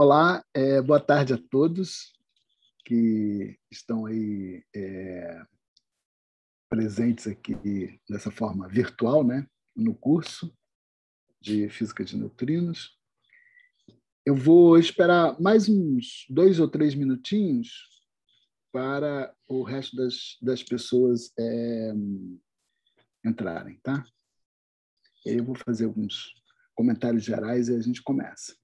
Olá, é, boa tarde a todos que estão aí é, presentes aqui dessa forma virtual, né, no curso de Física de Neutrinos. Eu vou esperar mais uns dois ou três minutinhos para o resto das, das pessoas é, entrarem, tá? E eu vou fazer alguns comentários gerais e a gente começa.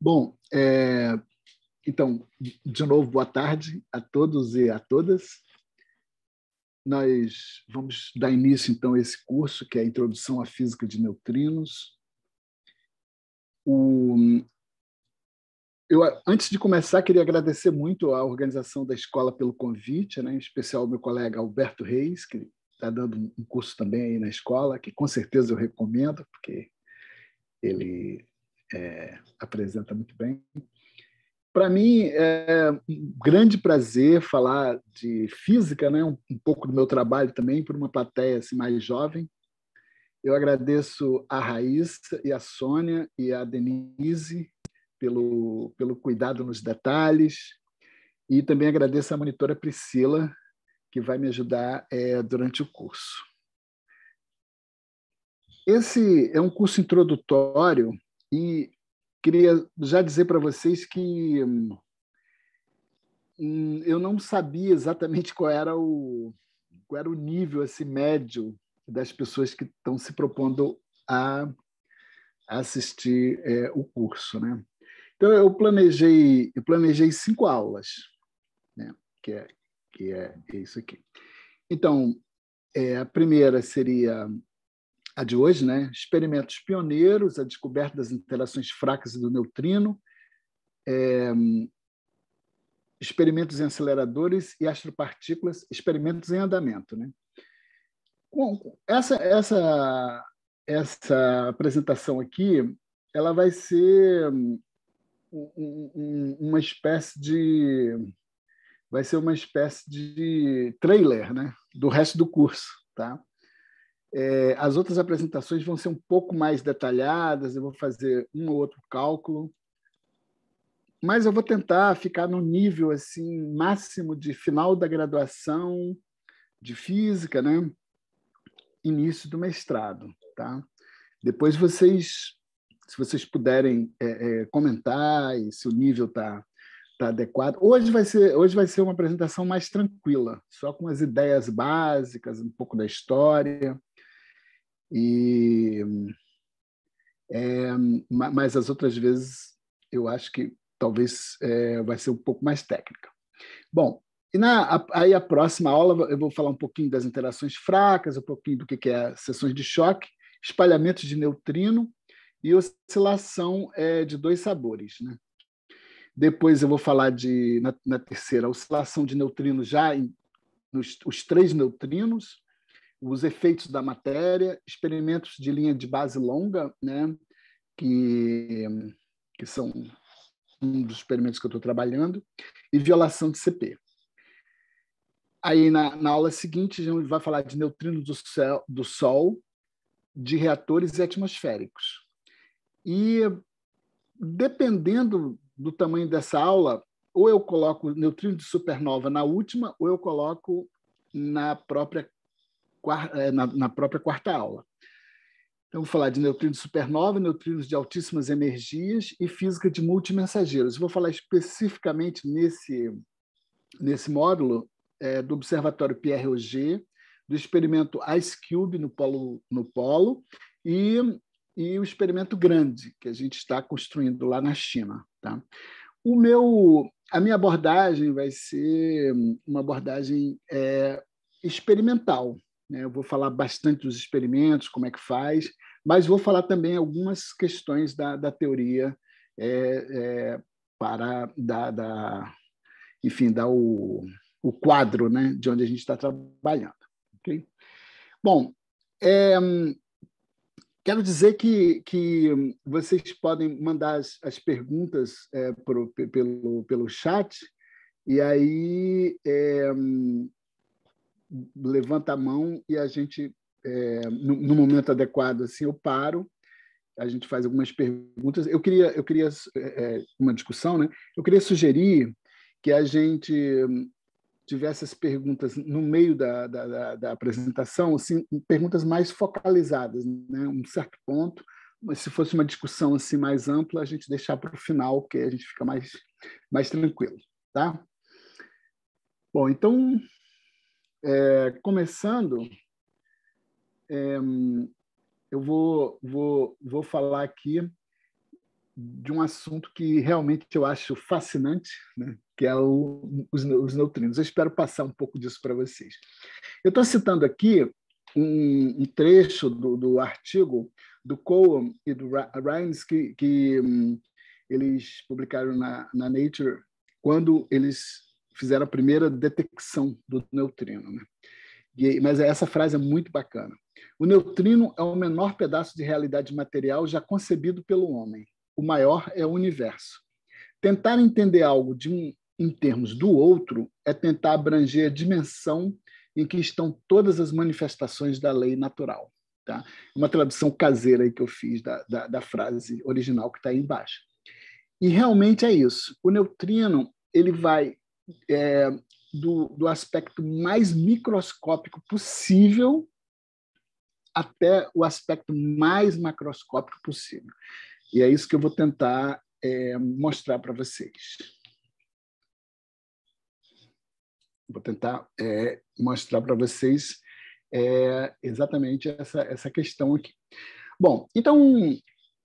Bom, é, então, de novo, boa tarde a todos e a todas. Nós vamos dar início, então, a esse curso, que é a Introdução à Física de Neutrinos. O, eu, antes de começar, queria agradecer muito à organização da escola pelo convite, né? em especial ao meu colega Alberto Reis, que está dando um curso também aí na escola, que com certeza eu recomendo, porque ele é, apresenta muito bem. Para mim é um grande prazer falar de física, né? um, um pouco do meu trabalho também, por uma plateia assim, mais jovem. Eu agradeço a Raíssa e a Sônia e a Denise pelo, pelo cuidado nos detalhes. E também agradeço a monitora Priscila, que vai me ajudar é, durante o curso. Esse é um curso introdutório e queria já dizer para vocês que hum, eu não sabia exatamente qual era o qual era o nível assim médio das pessoas que estão se propondo a assistir é, o curso, né? Então eu planejei eu planejei cinco aulas, né? Que é que é isso aqui. Então é, a primeira seria a de hoje, né? experimentos pioneiros, a descoberta das interações fracas do neutrino, é, experimentos em aceleradores e astropartículas, experimentos em andamento. Né? Bom, essa, essa, essa apresentação aqui ela vai ser uma espécie de vai ser uma espécie de trailer né? do resto do curso. Tá? É, as outras apresentações vão ser um pouco mais detalhadas, eu vou fazer um ou outro cálculo, mas eu vou tentar ficar no nível assim máximo de final da graduação de física, né? Início do mestrado, tá? Depois vocês, se vocês puderem é, é, comentar e se o nível tá tá adequado. Hoje vai ser hoje vai ser uma apresentação mais tranquila, só com as ideias básicas, um pouco da história e, é, mas as outras vezes eu acho que talvez é, vai ser um pouco mais técnica. Bom, e na, a, aí a próxima aula eu vou falar um pouquinho das interações fracas, um pouquinho do que, que é sessões de choque, espalhamento de neutrino e oscilação é, de dois sabores. Né? Depois eu vou falar de, na, na terceira, oscilação de neutrino já em, nos os três neutrinos, os efeitos da matéria, experimentos de linha de base longa, né, que, que são um dos experimentos que eu estou trabalhando, e violação de CP. Aí, na, na, aula seguinte, a gente vai falar de neutrinos do, céu, do Sol, de reatores e atmosféricos. E, dependendo do tamanho dessa aula, ou eu coloco neutrino de supernova na última, ou eu coloco na própria é, na, própria quarta aula. Então, vou falar de neutrinos supernova, neutrinos de altíssimas energias e física de multimensageiros. Vou falar especificamente nesse, nesse módulo é, do Observatório Pierre Auger, do experimento Ice Cube no Polo, no polo e, e o experimento grande que a gente está construindo lá na China. Tá? O meu, a minha abordagem vai ser uma abordagem é, experimental, né? Eu vou falar bastante dos experimentos, como é que faz, mas vou falar também algumas questões da, da teoria é, é, para da, da, enfim, dar o, o quadro né, de onde a gente está trabalhando. Okay? Bom, é, quero dizer que, que vocês podem mandar as, as perguntas é, pro, pelo, pelo chat, e aí é, levanta a mão e a gente, é, no, no, momento adequado, assim, eu paro, a gente faz algumas perguntas. Eu queria, eu queria é, é uma discussão, né? Eu queria sugerir que a gente tivesse as perguntas no meio da, da, da, da apresentação, assim, perguntas mais focalizadas, né? Um certo ponto, mas se fosse uma discussão assim mais ampla, a gente deixar para o final, que a gente fica mais mais tranquilo, tá? Bom, então é, começando, é, eu vou, vou, vou falar aqui de um assunto que realmente eu acho fascinante, né? que é o, os, os neutrinos. Eu espero passar um pouco disso para vocês. Eu estou citando aqui um, um trecho do, do, artigo do Cohen e do Rhines que, que um, eles publicaram na, na Nature quando eles fizeram a primeira detecção do neutrino. Né? E, mas essa frase é muito bacana. O neutrino é o menor pedaço de realidade material já concebido pelo homem. O maior é o universo. Tentar entender algo de um, em termos do outro é tentar abranger a dimensão em que estão todas as manifestações da lei natural. Tá? É uma tradução caseira aí que eu fiz da, da, da frase original que está aí embaixo. E realmente é isso. O neutrino ele vai é, do, do aspecto mais microscópico possível até o aspecto mais macroscópico possível. E é isso que eu vou tentar é, mostrar para vocês. Vou tentar é, mostrar para vocês é, exatamente essa, essa questão aqui. Bom, então,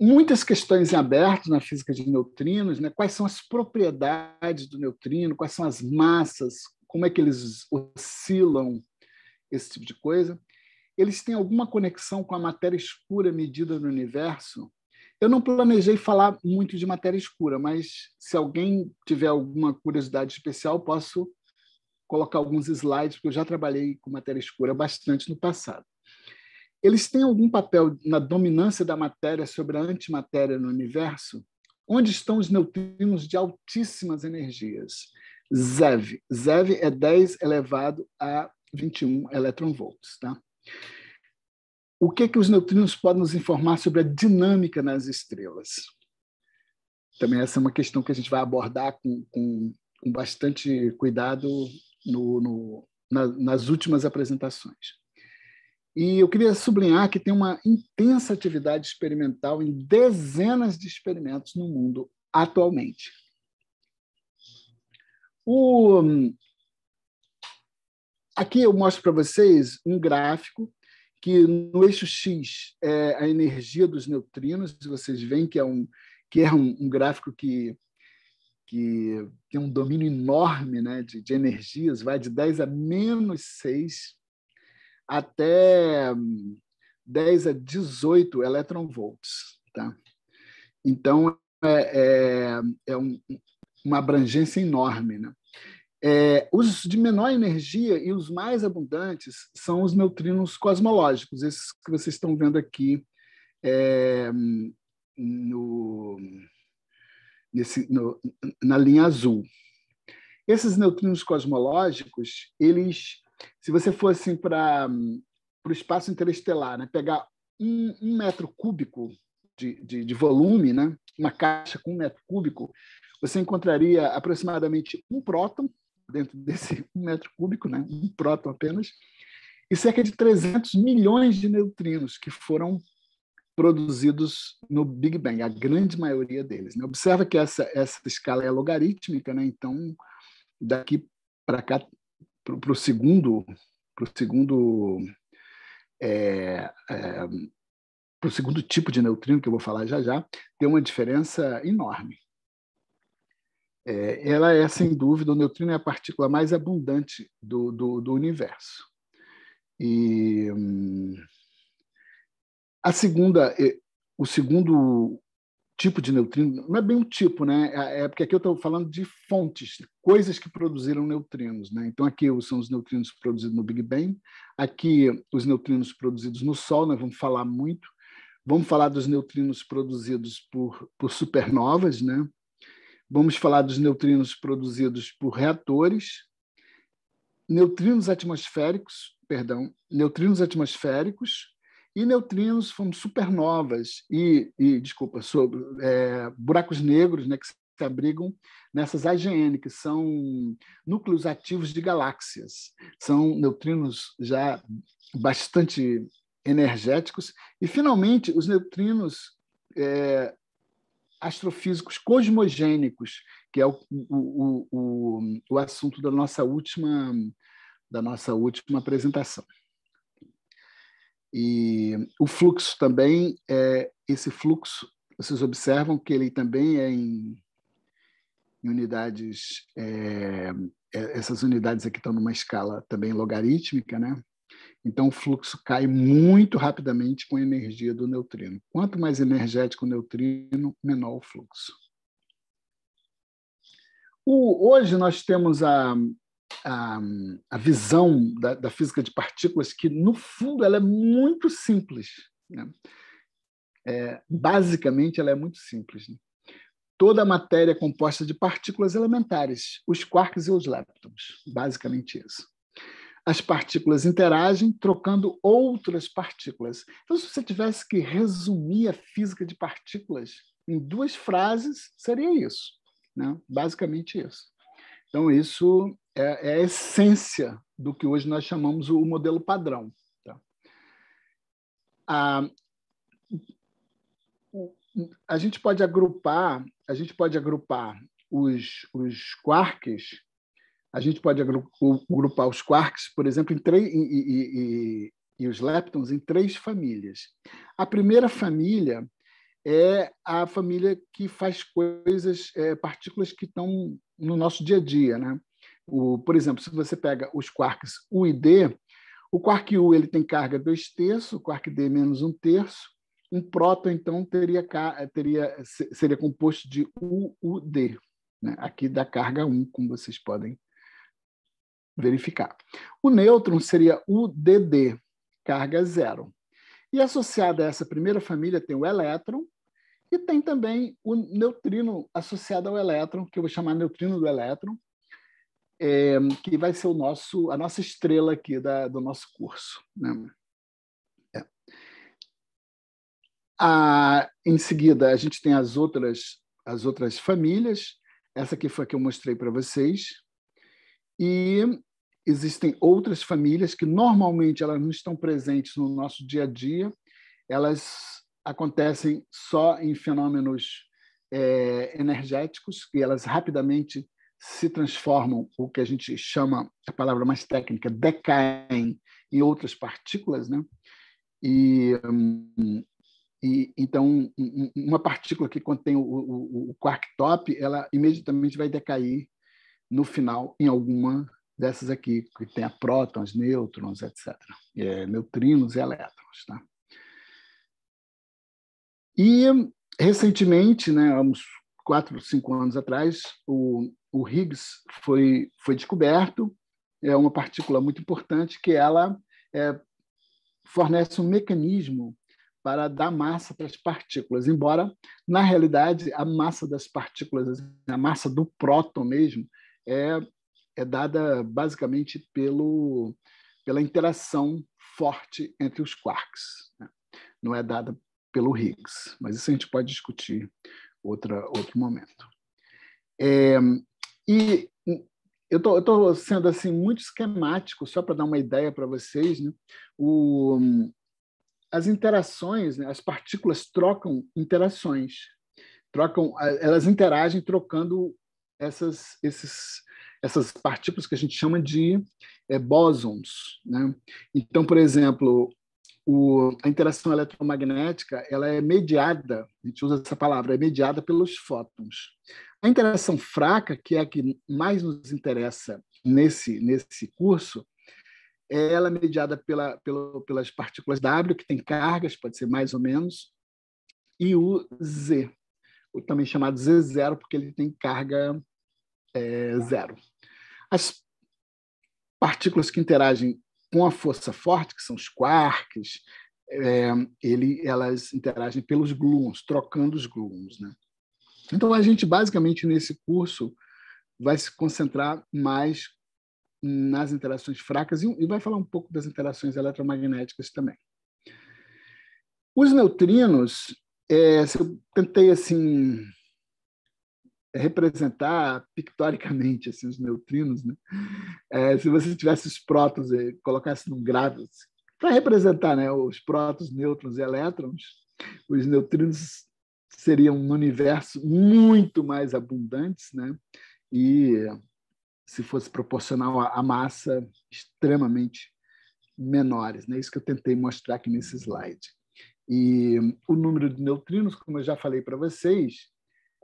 muitas questões em aberto na física de neutrinos, né? quais são as propriedades do neutrino, quais são as massas, como é que eles oscilam, esse tipo de coisa. Eles têm alguma conexão com a matéria escura medida no universo? Eu não planejei falar muito de matéria escura, mas se alguém tiver alguma curiosidade especial, posso colocar alguns slides, porque eu já trabalhei com matéria escura bastante no passado eles têm algum papel na dominância da matéria sobre a antimatéria no universo? Onde estão os neutrinos de altíssimas energias? ZeV. ZeV é 10 elevado a 21 eletronvolts. Tá? O que, que os neutrinos podem nos informar sobre a dinâmica nas estrelas? Também essa é uma questão que a gente vai abordar com, com, com bastante cuidado no, no, na, nas últimas apresentações. E eu queria sublinhar que tem uma intensa atividade experimental em dezenas de experimentos no mundo atualmente. O... Aqui eu mostro para vocês um gráfico que no eixo X é a energia dos neutrinos, vocês veem que é um, que é um, um gráfico que, que tem um domínio enorme né, de, de energias, vai de 10 a menos 6 até 10 hum, a 18 eletronvolts. Tá? Então, é, é, é um, uma abrangência enorme. Né? É, os de menor energia e os mais abundantes são os neutrinos cosmológicos, esses que vocês estão vendo aqui é, no, nesse, no, na linha azul. Esses neutrinos cosmológicos, eles se você fosse para o espaço interestelar, né? pegar um, um metro cúbico de, de, de, volume, né? uma caixa com um metro cúbico, você encontraria aproximadamente um próton dentro desse um metro cúbico, né? um próton apenas, e cerca de 300 milhões de neutrinos que foram produzidos no Big Bang, a grande maioria deles. Né? Observa que essa, essa escala é logarítmica, né? então daqui para cá para o segundo, o segundo, é, é, segundo tipo de neutrino, que eu vou falar já já, tem uma diferença enorme. É, ela é, sem dúvida, o neutrino é a partícula mais abundante do, do, do universo. E hum, a segunda, o segundo tipo de neutrino, não é bem um tipo, né? É, é porque aqui eu estou falando de fontes, coisas que produziram neutrinos, né? Então aqui são os neutrinos produzidos no Big Bang, aqui os neutrinos produzidos no Sol, nós vamos falar muito, vamos falar dos neutrinos produzidos por, por supernovas, né? Vamos falar dos neutrinos produzidos por reatores, neutrinos atmosféricos, perdão, neutrinos atmosféricos, e neutrinos foram supernovas e, e desculpa, sobre, é, buracos negros, né, que se abrigam nessas AGN, que são núcleos ativos de galáxias. São neutrinos já bastante energéticos. E, finalmente, os neutrinos é, astrofísicos cosmogênicos, que é o, o, o, o assunto da nossa última da nossa última apresentação. E o fluxo também é esse fluxo. Vocês observam que ele também é em, em unidades. É, é, essas unidades aqui estão numa escala também logarítmica, né? Então o fluxo cai muito rapidamente com a energia do neutrino. Quanto mais energético o neutrino, menor o fluxo. O, hoje nós temos a, a, a visão da, da, física de partículas, que no fundo ela é muito simples. Né? É, basicamente, ela é muito simples. Né? Toda a matéria é composta de partículas elementares, os quarks e os leptons, basicamente isso. As partículas interagem trocando outras partículas. Então, se você tivesse que resumir a física de partículas em duas frases, seria isso. Né? Basicamente isso. Então, isso é, é a essência do que hoje nós chamamos o modelo padrão. Tá? A, a gente pode agrupar, a gente pode agrupar os, os quarks, a gente pode agrupar os quarks, por exemplo, em três, e, e, e, e os leptons em três famílias. A primeira família é a família que faz coisas, é, partículas que estão no nosso dia a dia. Né? O, por exemplo, se você pega os quarks U e D, o quark U ele tem carga 2 terços, o quark D menos 1 um terço. Um próton, então, teria, teria, seria composto de UUD. Né? Aqui da carga 1, como vocês podem verificar. O nêutron seria UDD, carga zero. E associada a essa primeira família tem o elétron, e tem também o neutrino associado ao elétron, que eu vou chamar neutrino do elétron, é, que vai ser o nosso, a nossa estrela aqui da, do nosso curso. Né? É. A, em seguida, a gente tem as outras, as outras famílias, essa aqui foi a que eu mostrei para vocês, e existem outras famílias que normalmente elas não estão presentes no nosso dia a dia, elas acontecem só em fenômenos é, energéticos e elas rapidamente se transformam, o que a gente chama, a palavra mais técnica, decaem em outras partículas, né? E, e então uma partícula que contém o, o, o quark top, ela imediatamente vai decair no final em alguma dessas aqui, que tem a prótons, nêutrons, etc., é, neutrinos e elétrons. Tá? E, recentemente, né, uns quatro, cinco anos atrás, o, o Higgs foi, foi descoberto, é uma partícula muito importante que ela é, fornece um mecanismo para dar massa para as partículas, embora, na realidade, a massa das partículas, a massa do próton mesmo, é é dada basicamente pelo, pela interação forte entre os quarks. Né? Não é dada pelo Higgs, mas isso a gente pode discutir outra, outro momento. É, e eu estou sendo assim muito esquemático só para dar uma ideia para vocês. Né? O, as interações, né? as partículas trocam interações, trocam, elas interagem trocando essas, esses essas partículas que a gente chama de é, bósons. Né? Então, por exemplo, o, a interação eletromagnética ela é mediada, a gente usa essa palavra, é mediada pelos fótons. A interação fraca, que é a que mais nos interessa nesse, nesse curso, ela é mediada pela, pela, pelas partículas W, que tem cargas, pode ser mais ou menos, e o Z, também chamado Z0, porque ele tem carga é, zero. As partículas que interagem com a força forte, que são os quarks, é, ele, elas interagem pelos gluons, trocando os gluons. Né? Então, a gente, basicamente, nesse curso, vai se concentrar mais nas interações fracas e, e vai falar um pouco das interações eletromagnéticas também. Os neutrinos, é, eu tentei assim representar pictoricamente assim, os neutrinos, né? É, se você tivesse os prótons e colocasse num gráfico para representar né, os prótons, nêutrons e elétrons, os neutrinos seriam no um universo muito mais abundantes, né? E se fosse proporcional à massa, extremamente menores. Né? Isso que eu tentei mostrar aqui nesse slide. E o número de neutrinos, como eu já falei para vocês,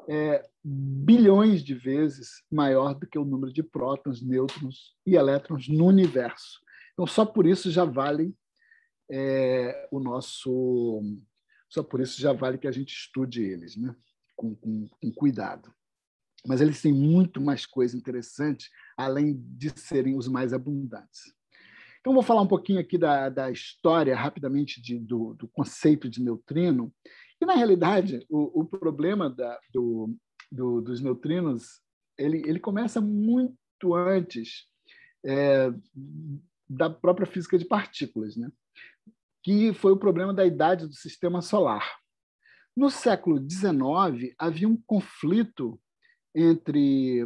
é bilhões de vezes maior do que o número de prótons, nêutrons e elétrons no universo. Então, só por isso já vale é, o nosso. Só por isso já vale que a gente estude eles, né? com, com, com cuidado. Mas eles têm muito mais coisa interessante, além de serem os mais abundantes. Então, vou falar um pouquinho aqui da, da história, rapidamente, de, do, do, conceito de neutrino e, na realidade, o, o problema da, do, do, dos neutrinos ele, ele começa muito antes é, da própria física de partículas, né? que foi o problema da idade do sistema solar. No século XIX, havia um conflito entre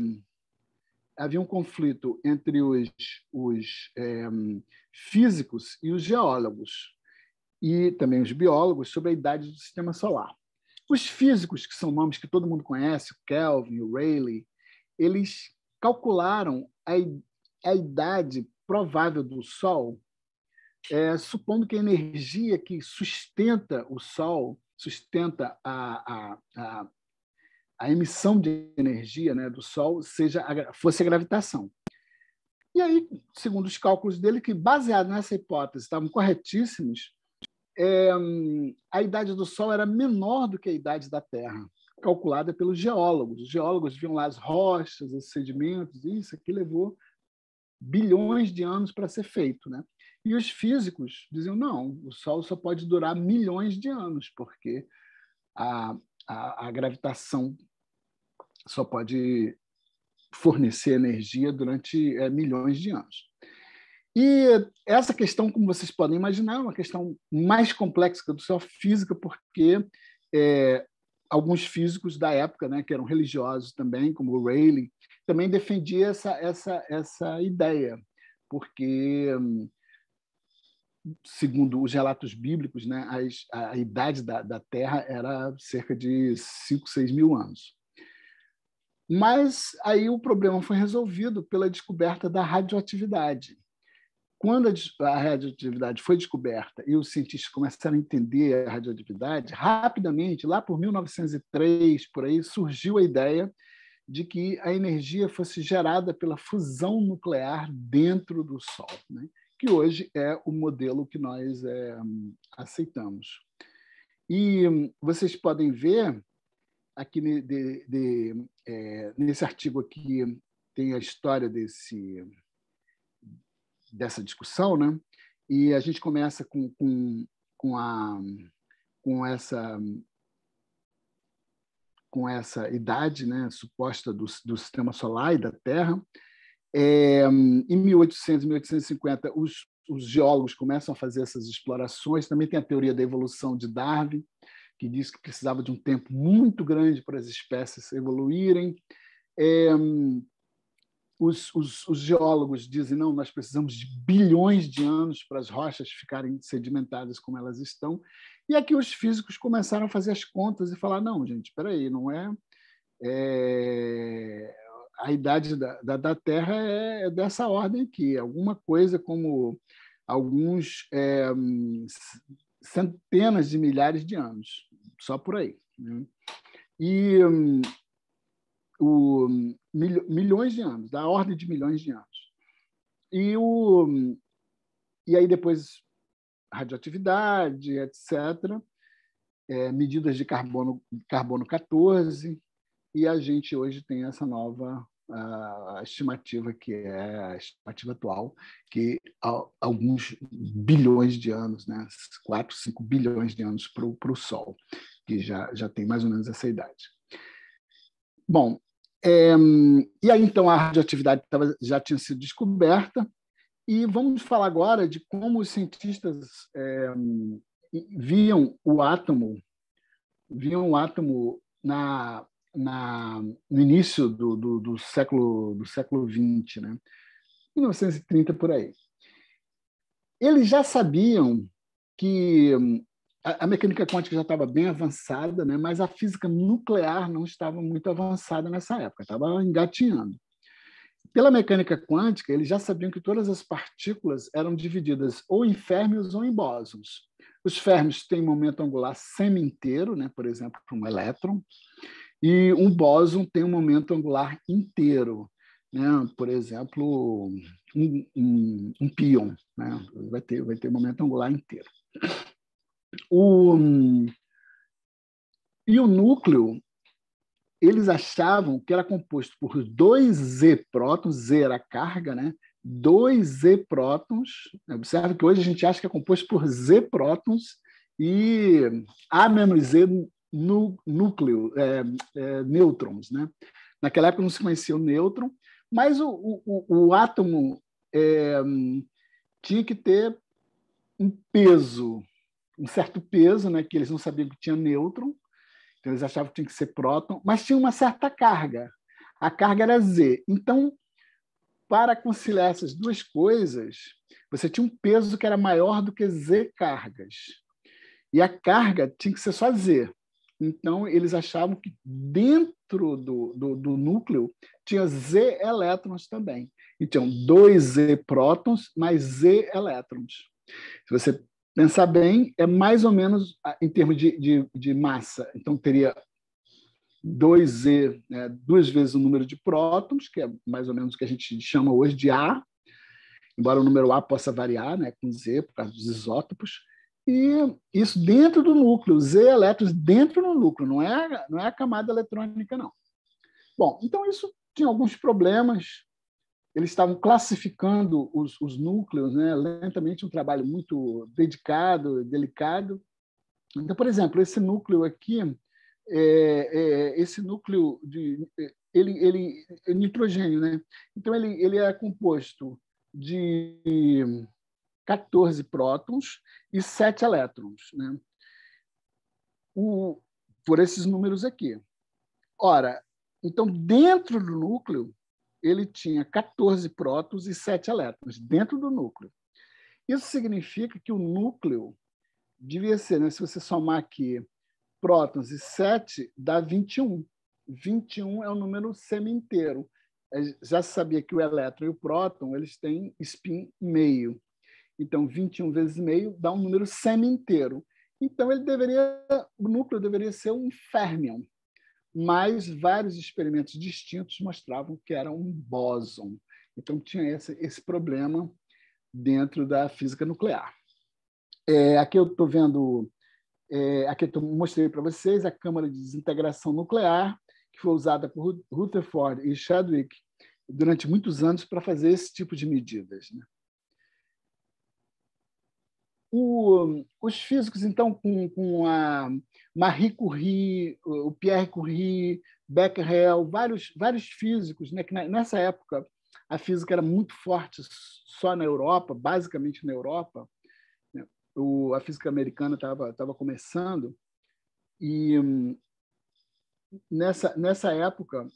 havia um conflito entre os, os é, físicos e os geólogos e também os biólogos sobre a idade do sistema solar. Os físicos, que são nomes que todo mundo conhece, o Kelvin, o Rayleigh, eles calcularam a, a idade provável do Sol, é, supondo que a energia que sustenta o Sol, sustenta a, a, a, a emissão de energia né, do Sol, seja fosse a gravitação. E aí, segundo os cálculos dele, que baseado nessa hipótese estavam corretíssimos, é, a idade do Sol era menor do que a idade da Terra, calculada pelos geólogos. Os geólogos viam lá as rochas, os sedimentos, e isso aqui levou bilhões de anos para ser feito. Né? E os físicos diziam: não, o Sol só pode durar milhões de anos, porque a, a, a gravitação só pode fornecer energia durante é, milhões de anos. E essa questão, como vocês podem imaginar, é uma questão mais complexa do a física, porque é, alguns físicos da época, né, que eram religiosos também, como o Rayleigh, também defendia essa, essa, essa ideia, porque, segundo os relatos bíblicos, né, a, a idade da, da Terra era cerca de 5, 6 mil anos. Mas aí o problema foi resolvido pela descoberta da radioatividade quando a radioatividade foi descoberta e os cientistas começaram a entender a radioatividade, rapidamente, lá por 1903, por aí, surgiu a ideia de que a energia fosse gerada pela fusão nuclear dentro do Sol, né? que hoje é o modelo que nós é, aceitamos. E vocês podem ver aqui de, de, é, nesse artigo aqui tem a história desse dessa discussão, né? E a gente começa com, com, com, a, com essa com essa idade né, suposta do, do sistema solar e da Terra. É, em 1800, 1850, os, os geólogos começam a fazer essas explorações. Também tem a teoria da evolução de Darwin, que diz que precisava de um tempo muito grande para as espécies evoluírem. É, os, os, os, geólogos dizem não, nós precisamos de bilhões de anos para as rochas ficarem sedimentadas como elas estão. E aqui os físicos começaram a fazer as contas e falar não, gente, espera aí, não é, é a idade da, da, da, Terra é, é dessa ordem aqui, alguma coisa como alguns é, centenas de milhares de anos, só por aí. Né? E hum, o, milhões de anos, da ordem de milhões de anos. E, o, e aí depois radioatividade, etc., é, medidas de carbono, carbono 14, e a gente hoje tem essa nova a estimativa que é a estimativa atual, que há alguns bilhões de anos, né, 4, 5 bilhões de anos para o Sol, que já, já tem mais ou menos essa idade. Bom, é, e aí, então, a radioatividade tava, já tinha sido descoberta, e vamos falar agora de como os cientistas é, viam o átomo, viam o átomo na, na no início do, do, do, século do século né? 1930 por aí. Eles já sabiam que hum, a, mecânica quântica já estava bem avançada, né? mas a física nuclear não estava muito avançada nessa época, estava engatinhando. Pela mecânica quântica, eles já sabiam que todas as partículas eram divididas ou em férmios ou em bósons. Os férmios têm momento angular semi-inteiro, né? por exemplo, um elétron, e um bóson tem um momento angular inteiro, né? por exemplo, um, um, um pion, né? vai, ter, vai ter momento angular inteiro. O, e o núcleo, eles achavam que era composto por dois Z prótons, Z era a carga, né? dois Z prótons. observa que hoje a gente acha que é composto por Z prótons e A menos Z no núcleo, é, é, nêutrons. Né? Naquela época não se conhecia o nêutron, mas o, o, o átomo é, tinha que ter um peso um certo peso, né, que eles não sabiam que tinha nêutron, então eles achavam que tinha que ser próton, mas tinha uma certa carga. A carga era Z. Então, para conciliar essas duas coisas, você tinha um peso que era maior do que Z cargas. E a carga tinha que ser só Z. Então, eles achavam que dentro do, do, do núcleo tinha Z elétrons também. E tinham 2Z prótons mais Z elétrons. Se você Pensar bem é mais ou menos em termos de, de, de massa. Então, teria 2Z, né, duas vezes o número de prótons, que é mais ou menos o que a gente chama hoje de A, embora o número A possa variar né, com Z por causa dos isótopos, e isso dentro do núcleo, Z elétrons dentro do núcleo, não é, não é a camada eletrônica, não. Bom, então isso tinha alguns problemas, eles estavam classificando os, os núcleos né, lentamente, um trabalho muito dedicado, delicado. Então, por exemplo, esse núcleo aqui, é, é, esse núcleo de ele, ele é nitrogênio, né? Então ele, ele é composto de 14 prótons e 7 elétrons, né? O, por esses números aqui. Ora, então dentro do núcleo ele tinha 14 prótons e 7 elétrons dentro do núcleo. Isso significa que o núcleo devia ser, né, se você somar aqui prótons e 7, dá 21. 21 é o um número semi-inteiro. É, já se sabia que o elétron e o próton eles têm spin meio. Então, 21 vezes meio dá um número semi-inteiro. Então, ele deveria, o núcleo deveria ser um férmion, mas vários experimentos distintos mostravam que era um bóson. Então, tinha esse, esse problema dentro da física nuclear. É, aqui eu estou vendo, é, aqui eu mostrei para vocês a câmara de desintegração nuclear, que foi usada por Rutherford e Chadwick durante muitos anos para fazer esse tipo de medidas. Né? O, os físicos, então, com, com a Marie Curie, o Pierre Curie, Becquerel, vários, vários físicos, né, que nessa época a física era muito forte só na Europa, basicamente na Europa. Né, o, a física americana estava começando. E nessa, nessa época,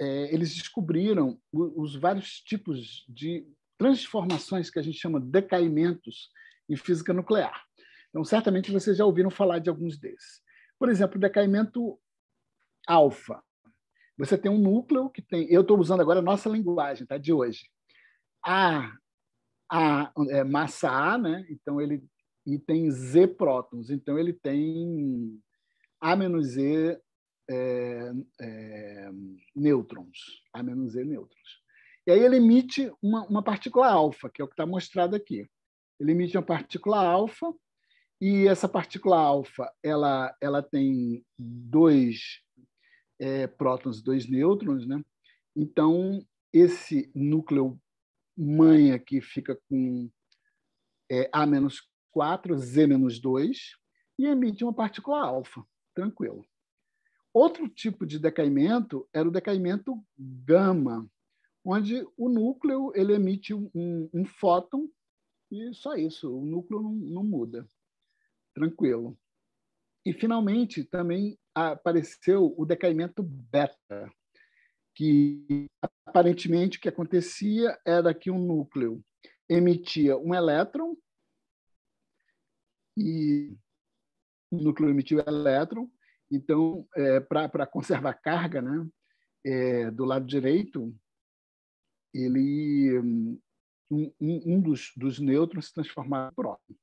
é, eles descobriram os vários tipos de transformações que a gente chama decaimentos, e física nuclear. Então, certamente vocês já ouviram falar de alguns desses. Por exemplo, decaimento alfa. Você tem um núcleo que tem. Eu estou usando agora a nossa linguagem tá, de hoje. A, a é massa A, né? então ele e tem Z prótons, então ele tem A menos Z é, é, nêutrons. A menos Z nêutrons. E aí ele emite uma, uma partícula alfa, que é o que está mostrado aqui. Ele emite uma partícula alfa e essa partícula alfa ela, ela tem dois é, prótons e dois nêutrons, né? Então esse núcleo mãe aqui fica com é, a menos 4, Z menos 2, e emite uma partícula alfa, tranquilo. Outro tipo de decaimento era o decaimento gama, onde o núcleo ele emite um, um fóton e só isso, o núcleo não, não muda. Tranquilo. E, finalmente, também apareceu o decaimento beta, que aparentemente o que acontecia era que um núcleo emitia um elétron, e o núcleo emitiu elétron, então, é, para conservar carga, né, é, do lado direito, ele um, um dos, dos nêutrons se transformar em próton.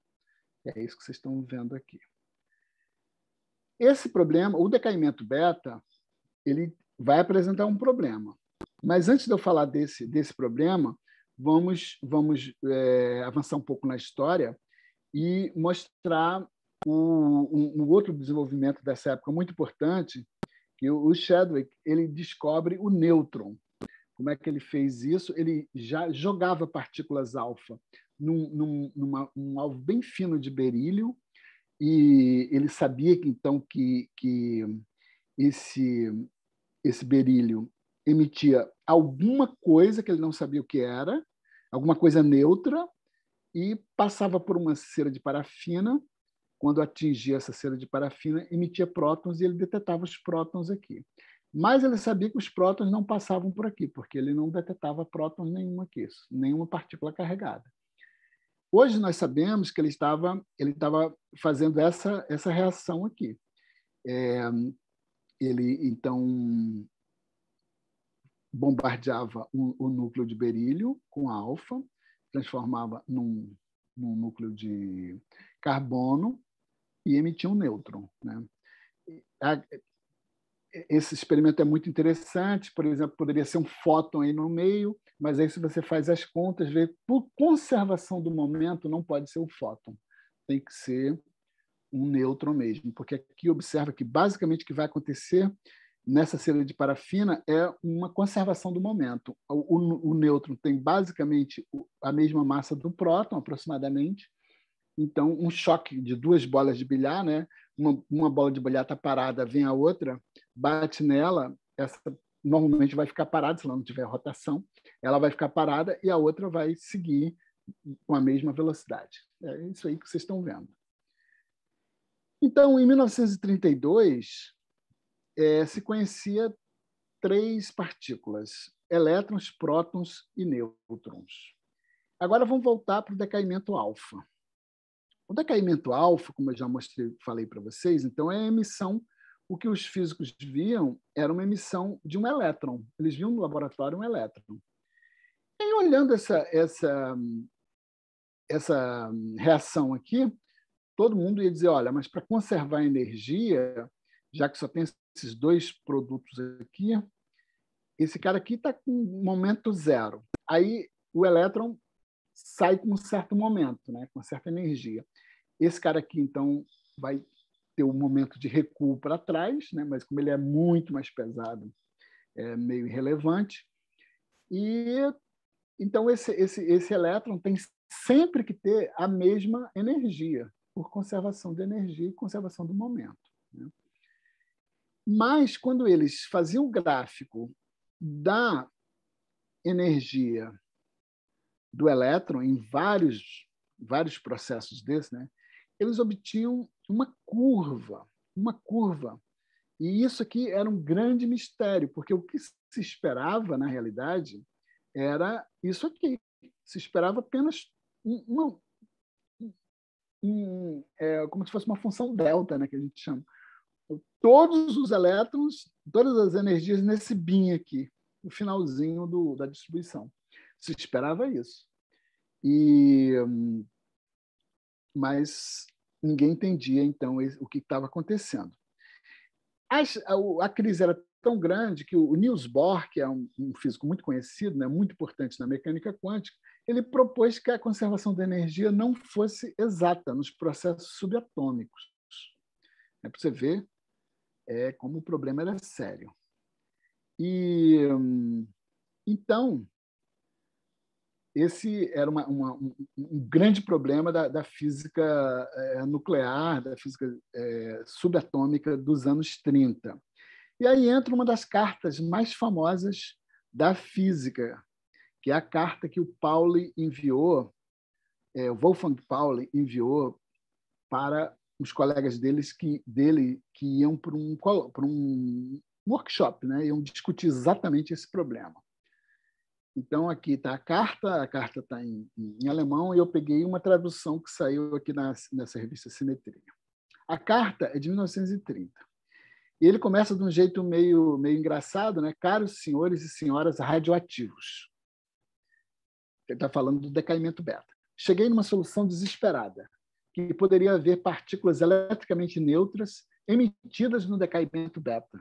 É isso que vocês estão vendo aqui. Esse problema, o decaimento beta, ele vai apresentar um problema. Mas antes de eu falar desse, desse problema, vamos, vamos é, avançar um pouco na história e mostrar o, um, um, outro desenvolvimento dessa época muito importante, que o Chadwick ele descobre o nêutron. Como é que ele fez isso? Ele já jogava partículas alfa num, num numa, um alvo bem fino de berílio, e ele sabia então que, que esse, esse berílio emitia alguma coisa que ele não sabia o que era, alguma coisa neutra, e passava por uma cera de parafina. Quando atingia essa cera de parafina, emitia prótons e ele detetava os prótons aqui. Mas ele sabia que os prótons não passavam por aqui, porque ele não detectava prótons nenhum aqui, nenhuma partícula carregada. Hoje nós sabemos que ele estava, ele estava fazendo essa, essa reação aqui. É, ele, então, bombardeava o, o, núcleo de berílio com alfa, transformava num, num, núcleo de carbono e emitia um nêutron. Né? esse experimento é muito interessante, por exemplo, poderia ser um fóton aí no meio, mas aí se você faz as contas, vê por conservação do momento não pode ser o um fóton, tem que ser um nêutron mesmo, porque aqui observa que basicamente o que vai acontecer nessa cera de parafina é uma conservação do momento. O, o, o nêutron tem basicamente a mesma massa do próton, aproximadamente, então um choque de duas bolas de bilhar, né? uma, uma bola de bilhar está parada, vem a outra, bate nela, essa normalmente vai ficar parada, se ela não tiver rotação, ela vai ficar parada e a outra vai seguir com a mesma velocidade. É isso aí que vocês estão vendo. Então, em 1932, é, se conhecia três partículas: elétrons, prótons e nêutrons. Agora vamos voltar para o decaimento alfa. O decaimento é alfa, como eu já mostrei, falei para vocês, então é a emissão. O que os físicos viam era uma emissão de um elétron. Eles viam no laboratório um elétron. E olhando essa, essa, essa reação aqui, todo mundo ia dizer: olha, mas para conservar energia, já que só tem esses dois produtos aqui, esse cara aqui está com momento zero. Aí o elétron sai com um certo momento, né? com certa energia. Esse cara aqui, então, vai ter um momento de recuo para trás, né? mas como ele é muito mais pesado, é meio irrelevante. E então esse, esse, esse elétron tem sempre que ter a mesma energia, por conservação de energia e conservação do momento. Né? Mas quando eles faziam o gráfico da energia do elétron em vários vários processos desses, né? eles obtinham uma curva, uma curva. E isso aqui era um grande mistério, porque o que se esperava, na realidade, era isso aqui. Se esperava apenas uma, um, é, como se fosse uma função delta, né, que a gente chama. Todos os elétrons, todas as energias nesse bin aqui, no finalzinho do, da distribuição. Se esperava isso. E hum, mas ninguém entendia então o que estava acontecendo. A, a, a, crise era tão grande que o Niels Bohr, que é um, um físico muito conhecido, né, muito importante na mecânica quântica, ele propôs que a conservação da energia não fosse exata nos processos subatômicos. É para você ver é, como o problema era sério. E hum, então esse era uma, uma, um, um, grande problema da, da física é, nuclear, da física é, subatômica dos anos 30. E aí entra uma das cartas mais famosas da física, que é a carta que o Pauli enviou, é, o Wolfgang Pauli enviou para os colegas deles que, dele que iam para um, um workshop, né? iam discutir exatamente esse problema. Então, aqui está a carta, a carta está em, em, alemão, e eu peguei uma tradução que saiu aqui na, na revista Simetria. A carta é de 1930. E ele começa de um jeito meio, meio engraçado, né? Caros senhores e senhoras radioativos. Ele está falando do decaimento beta. Cheguei numa solução desesperada, que poderia haver partículas eletricamente neutras emitidas no decaimento beta.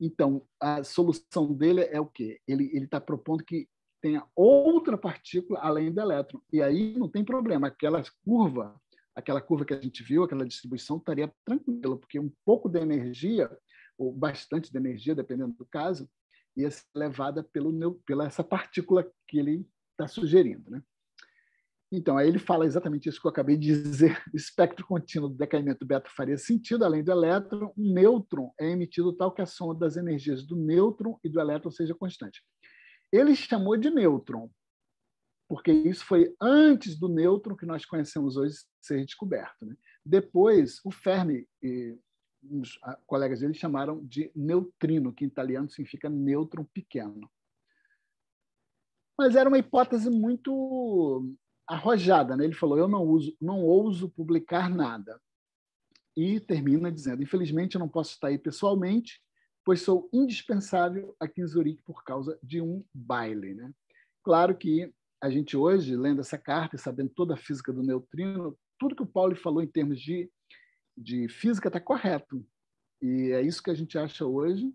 Então, a solução dele é o quê? Ele está propondo que tenha outra partícula além do elétron. E aí não tem problema, aquela curva, aquela curva que a gente viu, aquela distribuição estaria tranquila, porque um pouco de energia, ou bastante de energia, dependendo do caso, ia ser levada pelo, pela essa partícula que ele está sugerindo. Né? Então, aí ele fala exatamente isso que eu acabei de dizer. O espectro contínuo do decaimento beta faria sentido, além do elétron, um nêutron é emitido tal que a soma das energias do nêutron e do elétron seja constante. Ele chamou de nêutron, porque isso foi antes do nêutron que nós conhecemos hoje ser descoberto. Né? Depois, o Fermi e os ah, colegas dele chamaram de neutrino, que em italiano significa nêutron pequeno. Mas era uma hipótese muito arrojada, né? Ele falou: "Eu não uso, não ouso publicar nada". E termina dizendo: "Infelizmente eu não posso estar aí pessoalmente, pois sou indispensável aqui em Zurique por causa de um baile, né? Claro que a gente hoje, lendo essa carta e sabendo toda a física do neutrino, tudo que o Paulo falou em termos de, de física está correto. E é isso que a gente acha hoje.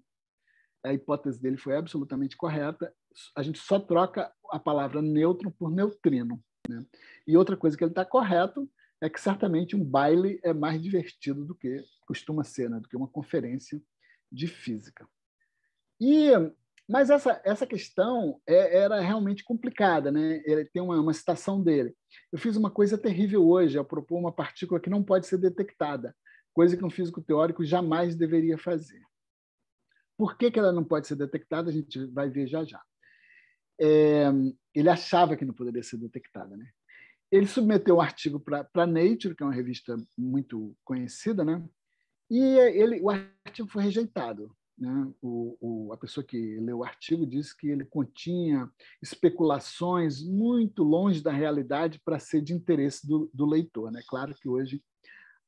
A hipótese dele foi absolutamente correta. A gente só troca a palavra neutro por neutrino. Né? E outra coisa que ele está correto é que certamente um baile é mais divertido do que costuma ser, né? do que uma conferência de física. E mas essa, essa questão é, era realmente complicada, né? Ele tem uma, uma, citação dele. Eu fiz uma coisa terrível hoje, ao propor uma partícula que não pode ser detectada, coisa que um físico teórico jamais deveria fazer. Por que, que ela não pode ser detectada? A gente vai ver já já é, ele achava que não poderia ser detectada. Né? Ele submeteu um artigo para a Nature, que é uma revista muito conhecida, né? e ele, o artigo foi rejeitado. Né? O, o, a pessoa que leu o artigo disse que ele continha especulações muito longe da realidade para ser de interesse do, do leitor. Né? Claro que hoje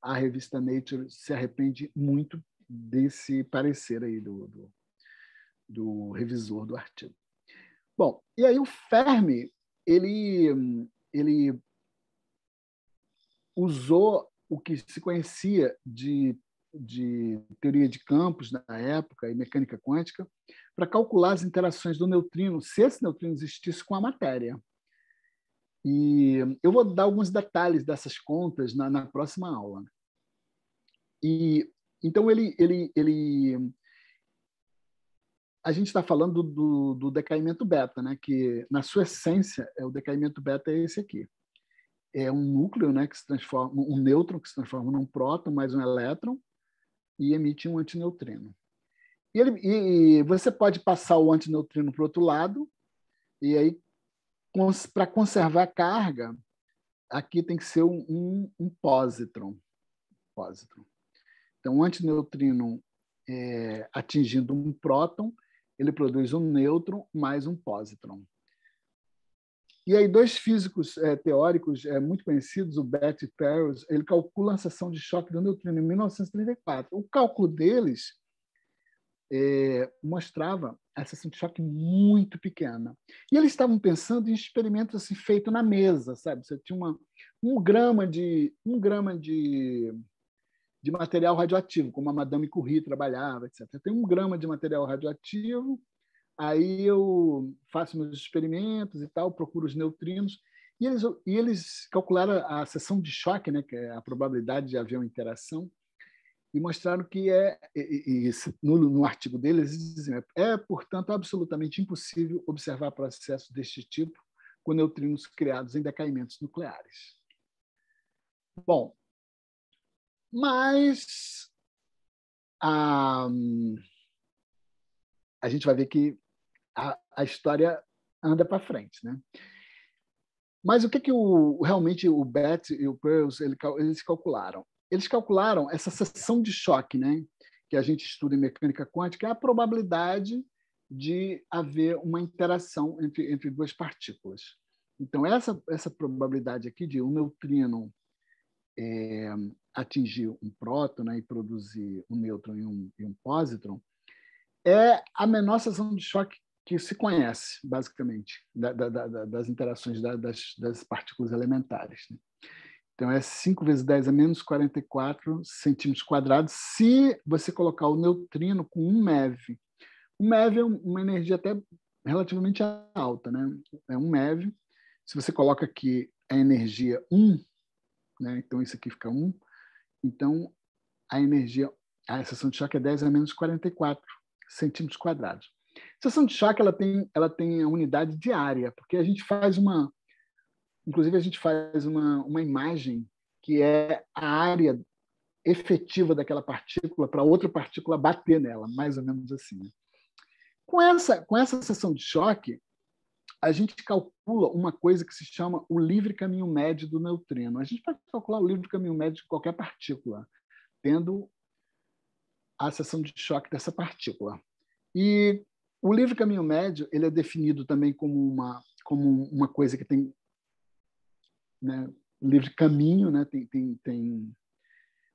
a revista Nature se arrepende muito desse parecer aí do, do, do revisor do artigo. Bom, e aí o Fermi, ele, ele usou o que se conhecia de, de teoria de campos na época e mecânica quântica para calcular as interações do neutrino, se esse neutrino existisse com a matéria. E eu vou dar alguns detalhes dessas contas na, na próxima aula. E então ele, ele, ele a gente está falando do, do, decaimento beta, né? que na sua essência é o decaimento beta é esse aqui. É um núcleo né, que se transforma, um nêutron que se transforma num próton mais um elétron e emite um antineutrino. E, ele, e você pode passar o antineutrino para o outro lado, e aí, cons, para conservar a carga, aqui tem que ser um, um, um Então, o antineutrino é, atingindo um próton ele produz um nêutron mais um pósitron. E aí dois físicos é, teóricos é, muito conhecidos, o Betty Ferris, ele calcula a seção de choque do neutrino em 1934. O cálculo deles é, mostrava a seção de choque muito pequena. E eles estavam pensando em experimentos assim, feitos na mesa, sabe? Você tinha uma, um grama de um grama de de material radioativo, como a Madame Curie trabalhava, etc. Tem um grama de material radioativo, aí eu faço meus experimentos e tal, procuro os neutrinos, e eles, e eles calcularam a seção de choque, né, que é a probabilidade de haver uma interação, e mostraram que é, e, e, no, no, artigo deles, eles dizem, né, é, portanto, absolutamente impossível observar processos deste tipo com neutrinos criados em decaimentos nucleares. Bom, mas a, ah, a gente vai ver que a, a história anda para frente, né? Mas o que, que o, realmente o Bet e o Pearls ele, eles calcularam? Eles calcularam essa seção de choque, né? que a gente estuda em mecânica quântica, é a probabilidade de haver uma interação entre, entre duas partículas. Então, essa, essa probabilidade aqui de um neutrino é, atingir um próton né, e produzir um nêutron e um, e um pósitron, é a menor seção de choque que se conhece, basicamente, da, da, da, das interações das, das, partículas elementares. Né? Então, é 5 vezes 10 a é menos 44 centímetros quadrados se você colocar o neutrino com 1 MeV. 1 MeV é uma energia até relativamente alta, né? É 1 MeV. Se você coloca aqui a energia 1, né? então isso aqui fica 1, então, a energia, a seção de choque é 10 a menos 44 centímetros quadrados. A seção de choque ela tem, ela tem a unidade de área, porque a gente faz uma. Inclusive, a gente faz uma, uma imagem que é a área efetiva daquela partícula para outra partícula bater nela, mais ou menos assim. Né? Com essa, com essa seção de choque, a gente calcula uma coisa que se chama o livre caminho médio do neutrino. A gente pode calcular o livre caminho médio de qualquer partícula, tendo a seção de choque dessa partícula. E o livre caminho médio ele é definido também como uma, como uma coisa que tem né, livre caminho, né, tem, tem, tem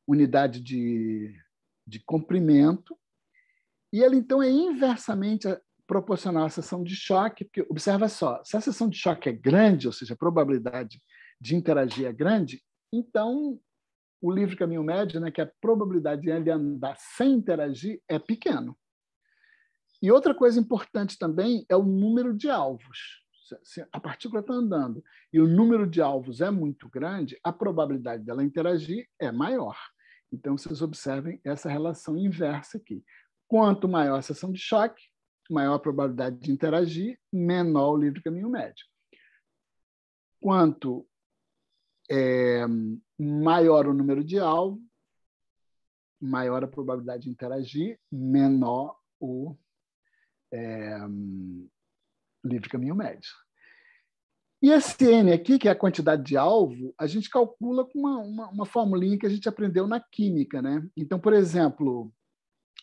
unidade de, de comprimento, e ele então é inversamente proporcionar a sessão de choque, porque observa só, se a sessão de choque é grande, ou seja, a probabilidade de interagir é grande, então o livro Caminho Médio, né, que é a probabilidade de ele andar sem interagir é pequeno. E outra coisa importante também é o número de alvos. Se a partícula está andando e o número de alvos é muito grande, a probabilidade dela interagir é maior. Então, vocês observem essa relação inversa aqui. Quanto maior a sessão de choque, maior a probabilidade de interagir, menor o livre caminho médio. Quanto é, maior o número de alvos, maior a probabilidade de interagir, menor o é, livre caminho médio. E esse N aqui, que é a quantidade de alvo, a gente calcula com uma, uma, uma formulinha que a gente aprendeu na química. Né? Então, por exemplo,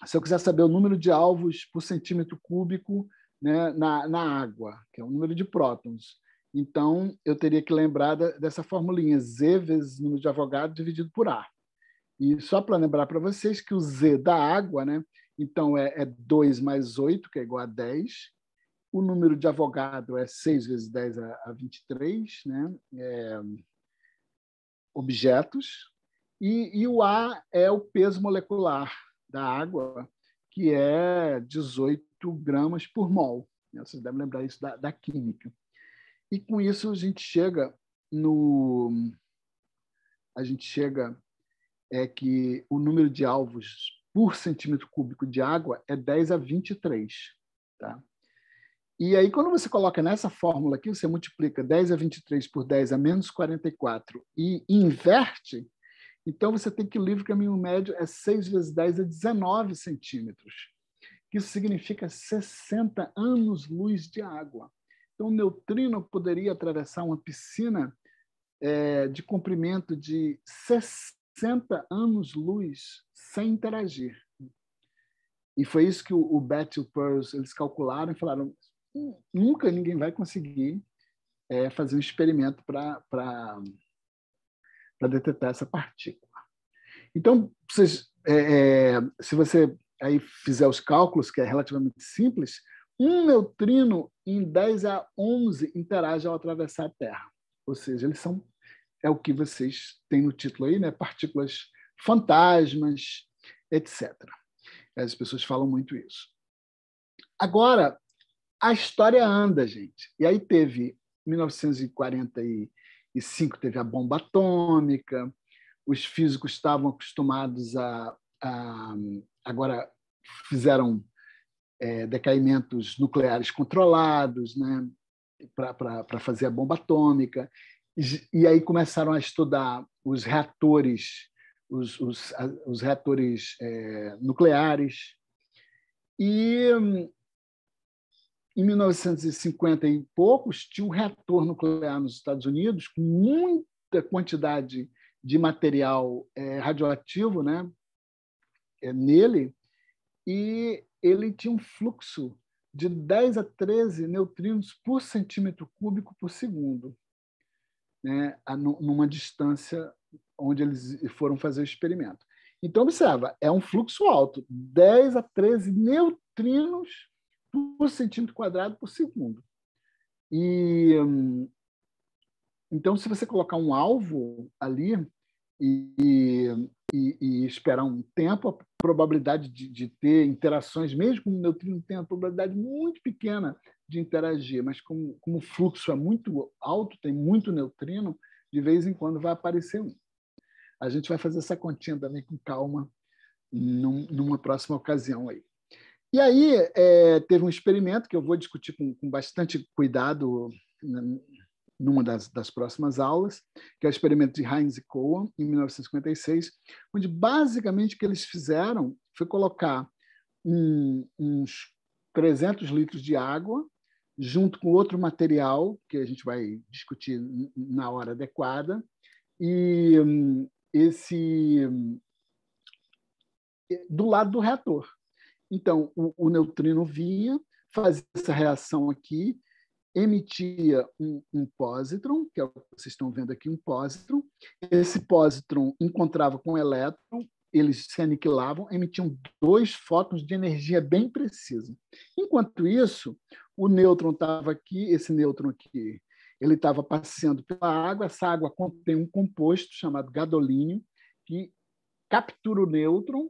se eu quiser saber o número de alvos por centímetro cúbico né, na, na água, que é o número de prótons. Então, eu teria que lembrar da, dessa formulinha, Z vezes número de Avogadro dividido por A. E só para lembrar para vocês que o Z da água, né, então é, é 2 mais 8, que é igual a 10. O número de Avogadro é 6 vezes 10 a, a 23, né, é, objetos. E, e o A é o peso molecular, da água, que é 18 gramas por mol. Né? Vocês devem lembrar isso da, da química. E com isso a gente chega no a gente chega é que o número de alvos por centímetro cúbico de água é 10 a 23, tá? E aí, quando você coloca nessa fórmula aqui, você multiplica 10 a 23 por 10 a menos 44 e inverte, então, você tem que o livro caminho médio é 6 vezes 10 é 19 centímetros. Isso significa 60 anos-luz de água. Então, o neutrino poderia atravessar uma piscina é, de comprimento de 60 anos-luz sem interagir. E foi isso que o, o e o Pearls eles calcularam e falaram: hum, nunca ninguém vai conseguir é, fazer um experimento para para detectar essa partícula. Então, vocês, é, é, se você aí fizer os cálculos, que é relativamente simples, um neutrino em 10 a 11 interage ao atravessar a Terra. Ou seja, eles são é o que vocês têm no título aí, né? Partículas fantasmas, etc. As pessoas falam muito isso. Agora, a história anda, gente. E aí teve 1940 e 1905 teve a bomba atômica, os físicos estavam acostumados a. a agora fizeram é, decaimentos nucleares controlados né, para fazer a bomba atômica. E, e, aí começaram a estudar os reatores, os, os, os reatores é, nucleares. E em 1950 e poucos, tinha um reator nuclear nos Estados Unidos com muita quantidade de material é, radioativo né, é, nele, e ele tinha um fluxo de 10 a 13 neutrinos por centímetro cúbico por segundo, né, numa distância onde eles foram fazer o experimento. Então, observa, é um fluxo alto, 10 a 13 neutrinos por centímetro quadrado por segundo. E hum, então, se você colocar um alvo ali e, e, e esperar um tempo, a probabilidade de, de ter interações, mesmo com o neutrino tem uma probabilidade muito pequena de interagir, mas como, como o fluxo é muito alto, tem muito neutrino, de vez em quando vai aparecer um. A gente vai fazer essa continha também com calma num, numa próxima ocasião aí. E aí é, teve um experimento que eu vou discutir com, com bastante cuidado numa das, das, próximas aulas, que é o experimento de Heinz e Cohen, em 1956, onde basicamente o que eles fizeram foi colocar um, uns 300 litros de água junto com outro material, que a gente vai discutir na hora adequada, e hum, esse hum, do lado do reator. Então, o, o neutrino vinha, fazia essa reação aqui, emitia um, um pósitron, que é o que vocês estão vendo aqui, um pósitron. Esse pósitron encontrava com o elétron, eles se aniquilavam, emitiam dois fótons de energia bem precisa. Enquanto isso, o nêutron estava aqui, esse nêutron aqui, ele estava passeando pela água, essa água contém um composto chamado gadolínio, que captura o nêutron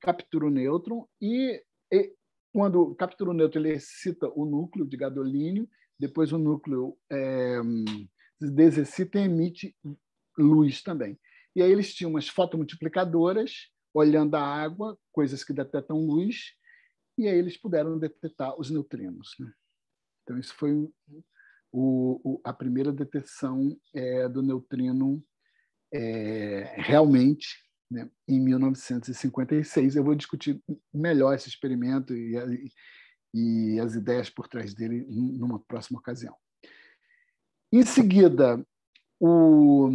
captura o nêutron e, e quando captura o nêutron, ele excita o núcleo de gadolínio, depois o núcleo é, desexcita e emite luz também. E aí eles tinham umas fotomultiplicadoras olhando a água, coisas que detectam luz, e aí eles puderam detectar os neutrinos. Né? Então, isso foi o, o, a primeira detecção é, do neutrino é, realmente né, em 1956. Eu vou discutir melhor esse experimento e, e as ideias por trás dele numa próxima ocasião. Em seguida, o...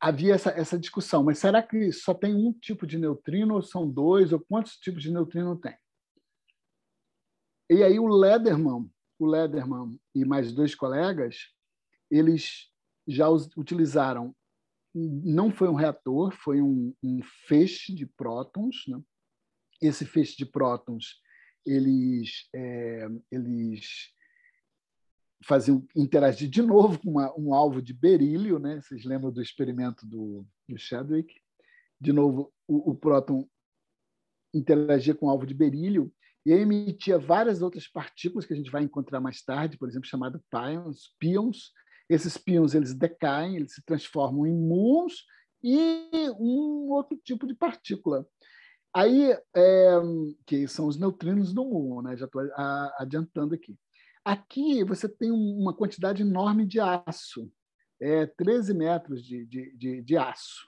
havia essa, essa, discussão, mas será que só tem um tipo de neutrino, ou são dois, ou quantos tipos de neutrino tem? E aí o Lederman, o Lederman e mais dois colegas, eles já utilizaram não foi um reator, foi um, um feixe de prótons. Né? Esse feixe de prótons eles, é, eles faziam interagir de novo com uma, um alvo de berílio, né? Vocês lembram do experimento do, do Chadwick? De novo, o, o próton interagia com o alvo de berílio e emitia várias outras partículas que a gente vai encontrar mais tarde, por exemplo, chamado pions, pions esses pions eles decaem, eles se transformam em muons e um outro tipo de partícula. Aí, é, que são os neutrinos do muon, né? já estou adiantando aqui. Aqui você tem uma quantidade enorme de aço, é, 13 metros de, de, de, de aço.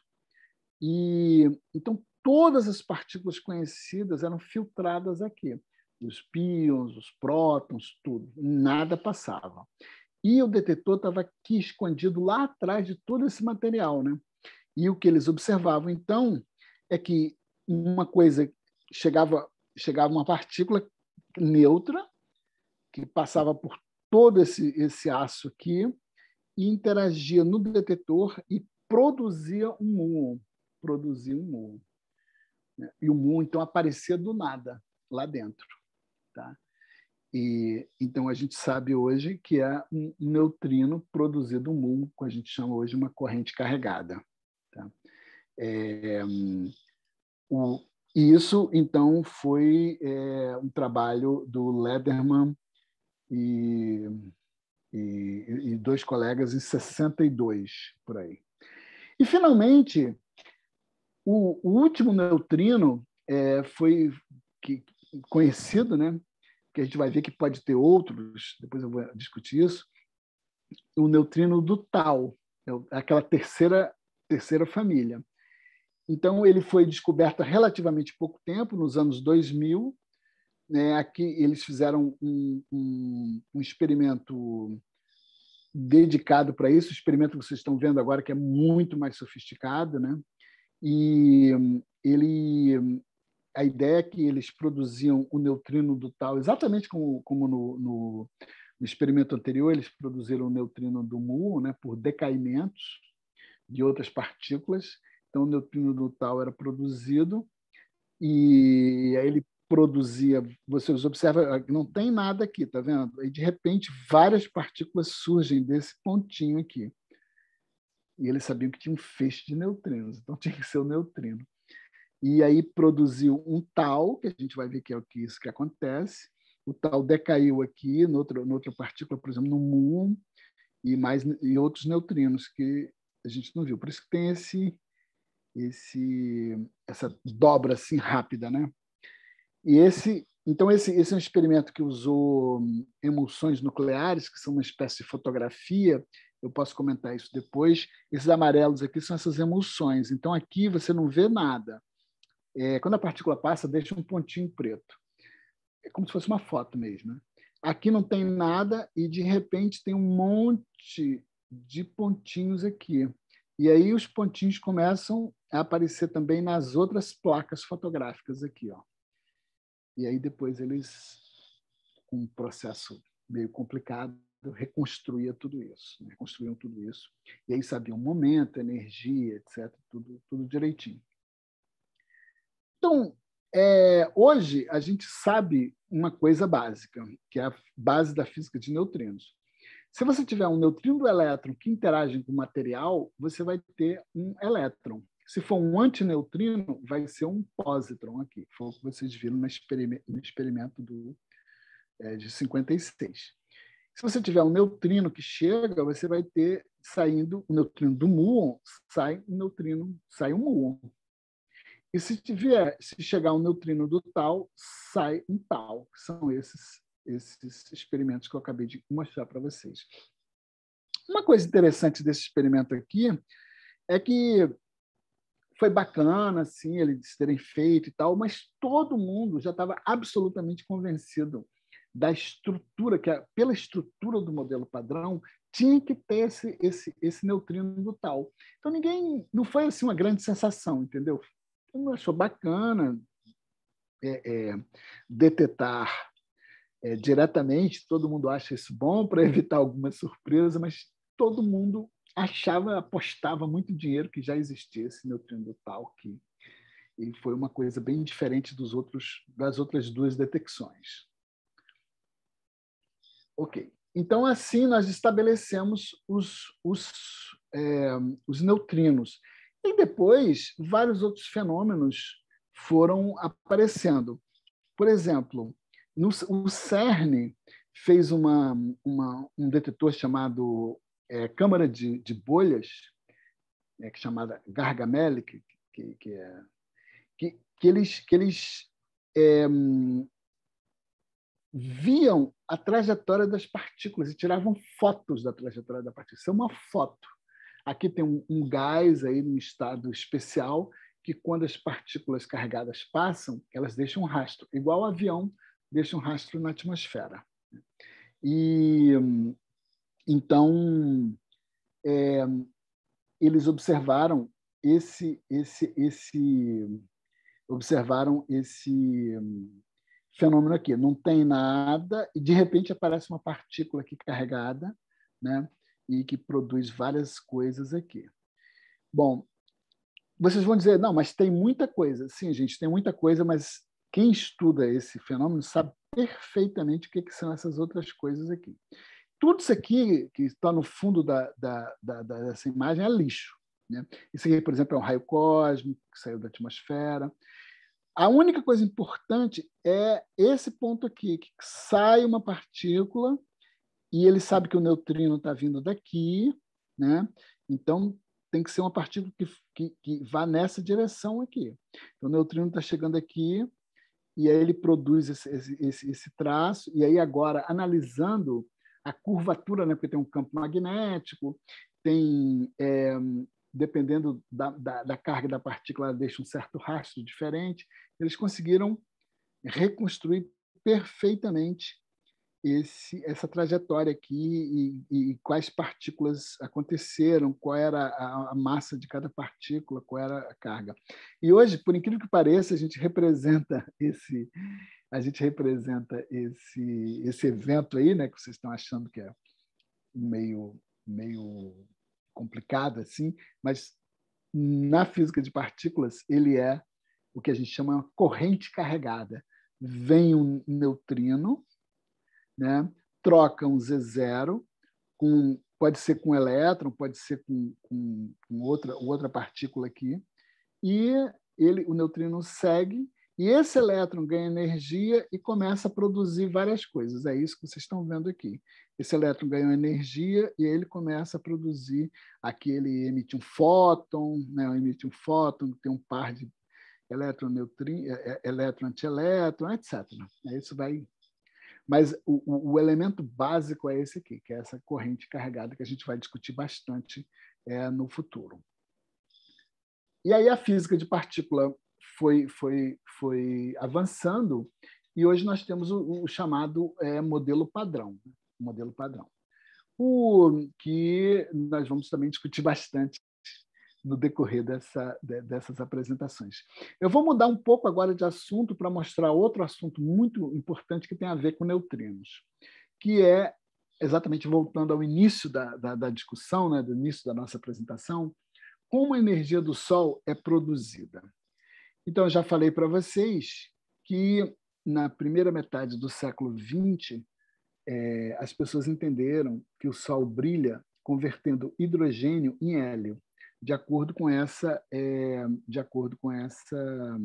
E então todas as partículas conhecidas eram filtradas aqui, os pions, os prótons, tudo, nada passava. E o detetor estava aqui escondido lá atrás de todo esse material. Né? E o que eles observavam, então, é que uma coisa chegava, chegava uma partícula neutra, que passava por todo esse, esse aço aqui, e interagia no detetor e produzia um muon. Produzia um muon. Né? E o muon, então, aparecia do nada lá dentro. Tá? E então a gente sabe hoje que é um neutrino produzido um mundo, que a gente chama hoje uma corrente carregada. Tá? É, o, e isso então foi é, um trabalho do Lederman e, e, e dois colegas em 62 por aí. E finalmente o, o último neutrino é, foi que, conhecido, né? que a gente vai ver que pode ter outros, depois eu vou discutir isso, o neutrino do tal, é é aquela terceira, terceira família. Então, ele foi descoberto há relativamente pouco tempo, nos anos 2000. Né, aqui eles fizeram um, um, um experimento dedicado para isso, o experimento que vocês estão vendo agora, que é muito mais sofisticado. Né? E ele a ideia é que eles produziam o neutrino do tal, exatamente como, como no, no, no, experimento anterior, eles produziram o neutrino do mu né, por decaimentos de outras partículas. Então, o neutrino do tal era produzido e aí ele produzia, vocês observam, ah, não tem nada aqui, tá vendo? E de repente várias partículas surgem desse pontinho aqui. E eles sabiam que tinha um feixe de neutrinos, então tinha que ser o neutrino e aí produziu um tal, que a gente vai ver que é o que isso que acontece. O tal decaiu aqui, noutra no outro partícula, por exemplo, no muon, e mais e outros neutrinos que a gente não viu. Por isso que tem esse esse essa dobra assim rápida, né? E esse, então esse esse é um experimento que usou emulsões nucleares, que são uma espécie de fotografia. Eu posso comentar isso depois. Esses amarelos aqui são essas emulsões. Então aqui você não vê nada é, quando a partícula passa, deixa um pontinho preto. É como se fosse uma foto mesmo. Né? Aqui não tem nada e, de repente, tem um monte de pontinhos aqui. E aí os pontinhos começam a aparecer também nas outras placas fotográficas aqui. Ó. E aí depois eles, com um processo meio complicado, reconstruíam tudo isso, né? reconstruíam tudo isso. E aí sabiam momento, energia, etc., tudo, tudo direitinho. Então, é, hoje a gente sabe uma coisa básica, que é a base da física de neutrinos. Se você tiver um neutrino do elétron que interage com o material, você vai ter um elétron. Se for um antineutrino, vai ser um positron aqui. Foi o que vocês viram no experimento do, é, de 56. Se você tiver um neutrino que chega, você vai ter saindo o neutrino do muon, sai um neutrino, sai um muon. E se tiver, se chegar um neutrino do tal, sai um tal, que são esses esses experimentos que eu acabei de mostrar para vocês. Uma coisa interessante desse experimento aqui é que foi bacana, assim, eles terem feito e tal, mas todo mundo já estava absolutamente convencido da estrutura, que pela estrutura do modelo padrão, tinha que ter esse, esse, esse neutrino do tal. Então, ninguém. Não foi assim uma grande sensação, entendeu? Então, achou bacana é, é, detetar é, diretamente, todo mundo acha isso bom para evitar alguma surpresa, mas todo mundo achava, apostava muito dinheiro que já existia esse neutrino tal que e foi uma coisa bem diferente dos outros das outras duas detecções. Ok. Então, assim, nós estabelecemos os, os, é, os neutrinos. E depois, vários outros fenômenos foram aparecendo. Por exemplo, no, o CERN fez uma, uma, um detetor chamado é, Câmara de, de Bolhas, né, é, que chamada Gargamel, que, que, que, é, que, que eles, que eles é, viam a trajetória das partículas e tiravam fotos da trajetória da partícula. Isso é uma foto. Aqui tem um, um gás aí num estado especial que quando as partículas carregadas passam, elas deixam um rastro, igual o avião deixa um rastro na atmosfera. E então é, eles observaram esse, esse, esse, observaram esse hum, fenômeno aqui. Não tem nada e de repente aparece uma partícula aqui carregada, né? e que produz várias coisas aqui. Bom, vocês vão dizer, não, mas tem muita coisa. Sim, gente, tem muita coisa, mas quem estuda esse fenômeno sabe perfeitamente o que, que são essas outras coisas aqui. Tudo isso aqui que está no fundo da, da, da, dessa imagem é lixo. Né? Isso aqui, por exemplo, é um raio cósmico que saiu da atmosfera. A única coisa importante é esse ponto aqui, que sai uma partícula e ele sabe que o neutrino está vindo daqui, né? Então tem que ser uma partícula que, que, que vá nessa direção aqui. Então, o neutrino está chegando aqui e aí ele produz esse, esse, esse, traço, e aí agora, analisando a curvatura, né? porque tem um campo magnético, tem, é, dependendo da, da, da carga da partícula, ela deixa um certo rastro diferente, eles conseguiram reconstruir perfeitamente esse, essa trajetória aqui e, e, quais partículas aconteceram, qual era a, a, massa de cada partícula, qual era a carga. E hoje, por incrível que pareça, a gente representa esse a gente representa esse esse evento aí, né, que vocês estão achando que é meio meio complicado assim, mas na física de partículas ele é o que a gente chama corrente carregada. Vem um neutrino né? troca um Z0 com pode ser com elétron, pode ser com, com, com outra, outra partícula aqui, e ele, o neutrino segue, e esse elétron ganha energia e começa a produzir várias coisas. É isso que vocês estão vendo aqui. Esse elétron ganhou energia e ele começa a produzir. Aqui ele emite um fóton, né? Ele emite um fóton, tem um par de elétron, neutrin, é, é, elétron, antielétron, etc. Isso vai mas o, o, elemento básico é esse aqui, que é essa corrente carregada que a gente vai discutir bastante é, no futuro. E aí a física de partícula foi, foi, foi avançando e hoje nós temos o, o chamado é, modelo padrão, né? modelo padrão. O que nós vamos também discutir bastante no decorrer dessa, dessas apresentações. Eu vou mudar um pouco agora de assunto para mostrar outro assunto muito importante que tem a ver com neutrinos, que é, exatamente voltando ao início da, da, da discussão, né, do início da nossa apresentação, como a energia do Sol é produzida. Então, eu já falei para vocês que na primeira metade do século XX, é, as pessoas entenderam que o Sol brilha convertendo hidrogênio em hélio de acordo com essa, é, de acordo com essa,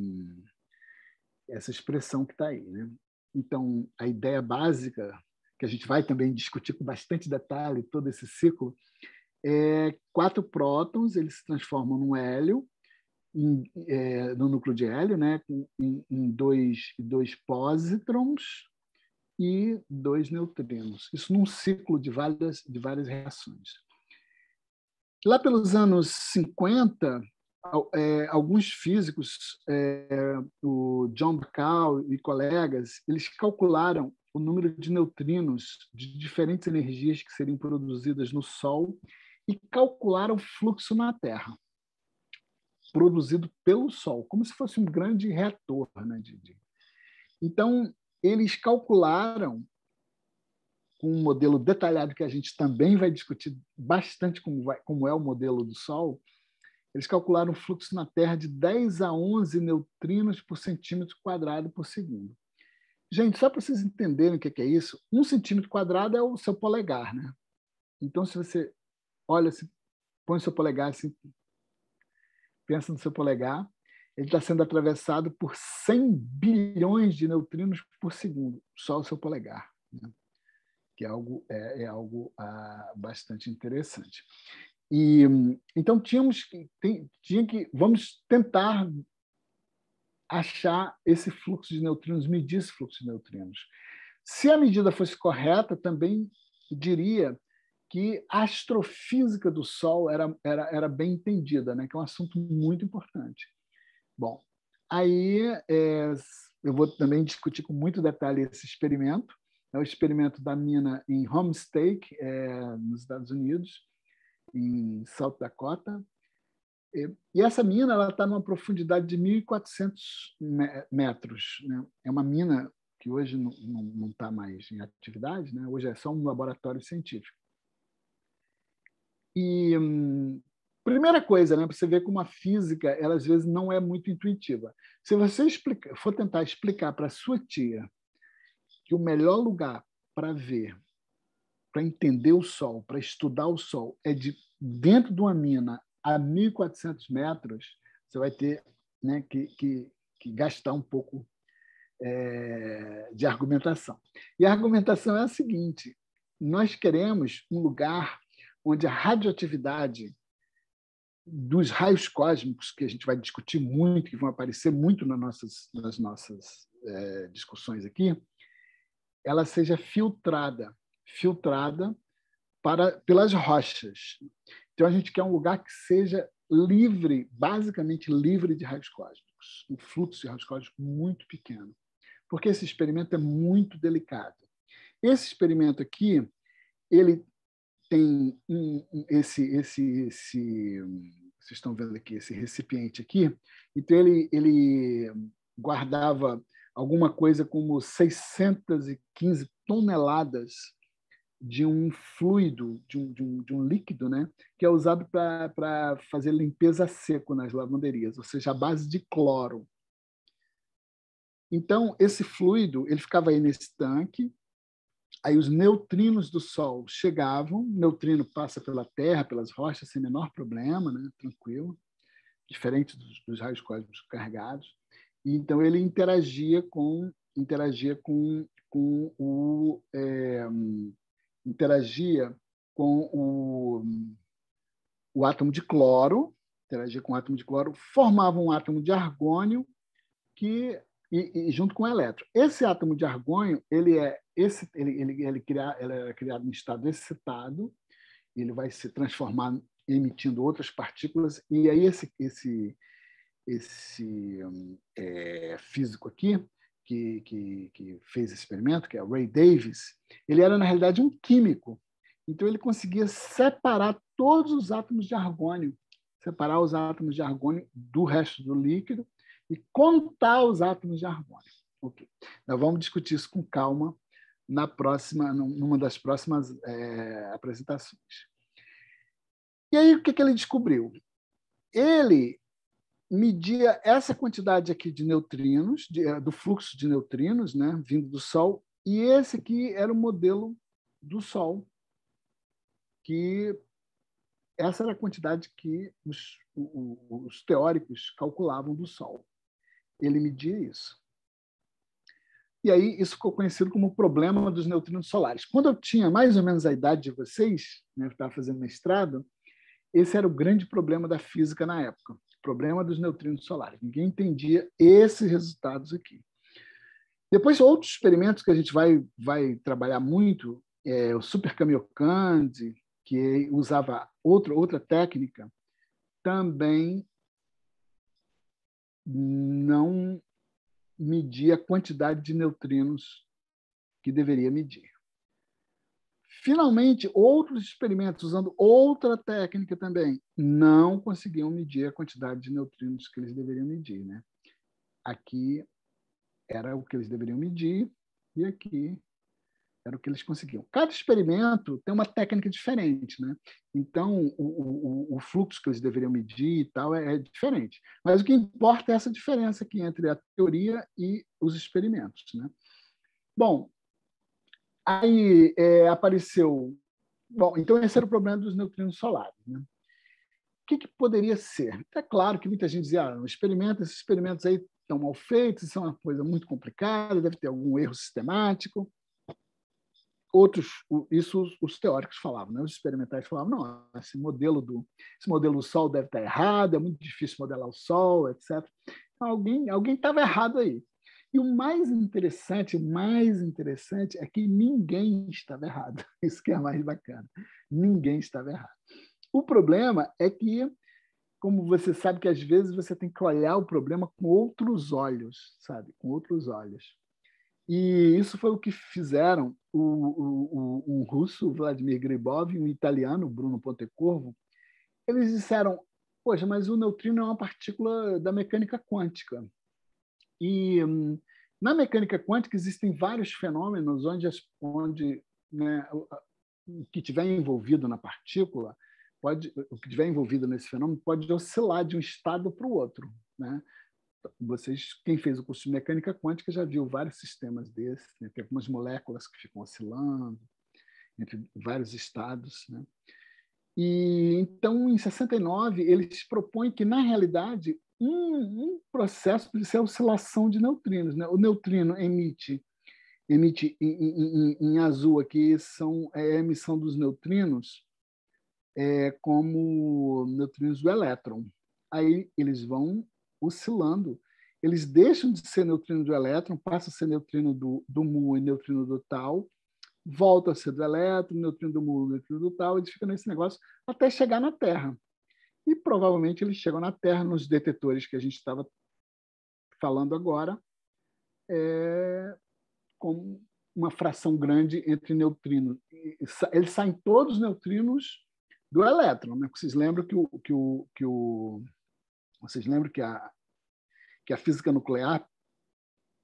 essa expressão que está aí. Né? Então, a ideia básica, que a gente vai também discutir com bastante detalhe todo esse ciclo, é quatro prótons, eles se transformam num hélio, em, é, no núcleo de hélio, né? em, em dois, dois pósitrons, e dois neutrinos. Isso num ciclo de várias, de várias reações. Lá pelos anos 50, é, alguns físicos, é, o John Bacall e colegas, eles calcularam o número de neutrinos de diferentes energias que seriam produzidas no Sol e calcularam o fluxo na Terra, produzido pelo Sol, como se fosse um grande reator. Né, Didi? Então, eles calcularam com um modelo detalhado que a gente também vai discutir bastante como, vai, como é o modelo do Sol, eles calcularam um fluxo na Terra de 10 a 11 neutrinos por centímetro quadrado por segundo. Gente, só para vocês entenderem o é que é isso, um centímetro quadrado é o seu polegar, né? Então, se você olha, se põe seu polegar assim, pensa no seu polegar, ele está sendo atravessado por 100 bilhões de neutrinos por segundo, só o seu polegar. Né? que é algo, é, é algo ah, bastante interessante. E então tínhamos que, tem, tinha que vamos tentar achar esse fluxo de neutrinos, medir esse fluxo de neutrinos. Se a medida fosse correta, também diria que a astrofísica do Sol era, era, era bem entendida, né? que é um assunto muito importante. Bom, aí é, eu vou também discutir com muito detalhe esse experimento, é o experimento da mina em Homestake, é, nos Estados Unidos, em South Dakota. E, e essa mina está numa profundidade de 1.400 metros. Né? É uma mina que hoje não está mais em atividade, né? hoje é só um laboratório científico. E hum, primeira coisa, né, você vê como a física, ela às vezes não é muito intuitiva. Se você explica, for tentar explicar para sua tia que o melhor lugar para ver, para entender o Sol, para estudar o Sol, é de dentro de uma mina a 1.400 metros, você vai ter né, que, que, que gastar um pouco é, de argumentação. E a argumentação é a seguinte: nós queremos um lugar onde a radioatividade dos raios cósmicos, que a gente vai discutir muito, que vão aparecer muito nas nossas, nas nossas é, discussões aqui, ela seja filtrada, filtrada para pelas rochas. Então a gente quer um lugar que seja livre, basicamente livre de raios cósmicos, um fluxo de raios cósmicos muito pequeno, porque esse experimento é muito delicado. Esse experimento aqui, ele tem um, um, esse, esse, esse, vocês estão vendo aqui esse recipiente aqui, então ele, ele guardava alguma coisa como 615 toneladas de um fluido, de um, de um, de um líquido, né? que é usado para fazer limpeza seco nas lavanderias, ou seja, a base de cloro. Então, esse fluido ele ficava aí nesse tanque, aí os neutrinos do Sol chegavam, neutrino passa pela Terra, pelas rochas, sem menor problema, né? tranquilo, diferente dos, dos raios cósmicos carregados então ele interagia com interagia com, com o é, interagia com o, o átomo de cloro, interagia com o átomo de cloro, formava um átomo de argônio que e, e, junto com o elétron. Esse átomo de argônio, ele é esse, ele, ele, ele, cria, ele é criado em estado excitado, ele vai se transformar emitindo outras partículas e aí esse esse esse é, físico aqui, que, que, que, fez esse experimento, que é o Ray Davis, ele era, na realidade, um químico. Então, ele conseguia separar todos os átomos de argônio, separar os átomos de argônio do resto do líquido e contar os átomos de argônio. Ok. Nós vamos discutir isso com calma na próxima, numa das próximas é, apresentações. E aí, o que, que ele descobriu? Ele media essa quantidade aqui de neutrinos, de, eh, do fluxo de neutrinos, né, vindo do Sol, e esse aqui era o modelo do Sol, que essa era a quantidade que os, os teóricos calculavam do Sol. Ele media isso. E aí isso ficou conhecido como o problema dos neutrinos solares. Quando eu tinha mais ou menos a idade de vocês, né, estava fazendo mestrado, esse era o grande problema da física na época problema dos neutrinos solares. Ninguém entendia esses resultados aqui. Depois, outros experimentos que a gente vai, vai trabalhar muito, é o Super Kamiokande, que usava outra outra técnica, também não media a quantidade de neutrinos que deveria medir. Finalmente, outros experimentos usando outra técnica também não conseguiam medir a quantidade de neutrinos que eles deveriam medir. Né? Aqui era o que eles deveriam medir e aqui era o que eles conseguiam. Cada experimento tem uma técnica diferente, né? Então, o, o, o fluxo que eles deveriam medir e tal é, é, diferente. Mas o que importa é essa diferença aqui entre a teoria e os experimentos, né? Bom, Aí é, apareceu. Bom, então esse era o problema dos neutrinos solares. Né? O que, que, poderia ser? É claro que muita gente dizia: ah, experimenta, esses experimentos aí estão mal feitos, são é uma coisa muito complicada, deve ter algum erro sistemático. Outros, isso os teóricos falavam, né? os experimentais falavam: não, esse modelo do, esse modelo do Sol deve estar errado, é muito difícil modelar o Sol, etc. Então, alguém estava errado aí. E o mais interessante, o mais interessante é que ninguém estava errado. Isso que é mais bacana. Ninguém estava errado. O problema é que, como você sabe que às vezes você tem que olhar o problema com outros olhos, sabe? Com outros olhos. E isso foi o que fizeram o, o, o um russo, Vladimir Gribov, e um italiano, Bruno Pontecorvo. Eles disseram, poxa, mas o neutrino é uma partícula da mecânica quântica. E hum, na mecânica quântica existem vários fenômenos onde, as, onde né, o, que tiver envolvido na partícula pode, o que tiver envolvido nesse fenômeno pode oscilar de um estado para o outro, né? Vocês, quem fez o curso de mecânica quântica já viu vários sistemas desses, né? tem algumas moléculas que ficam oscilando entre vários estados, né? E então, em 69, eles propõem que, na realidade, um, um processo de oscilação de neutrinos. Né? O neutrino emite, emite em, em, em, azul aqui são é, a emissão dos neutrinos é, como neutrinos do elétron. Aí eles vão oscilando. Eles deixam de ser neutrino do elétron, passam a ser neutrino do, do mu e neutrino do tal, volta a ser do elétron, neutrino do mulo, neutrino do tal, eles ficam nesse negócio até chegar na Terra. E provavelmente eles chegam na Terra nos detetores que a gente estava falando agora, é, com uma fração grande entre neutrinos. Eles saem todos neutrinos do elétron. Né? Vocês lembram que o, que o, que o vocês lembram que a que a física nuclear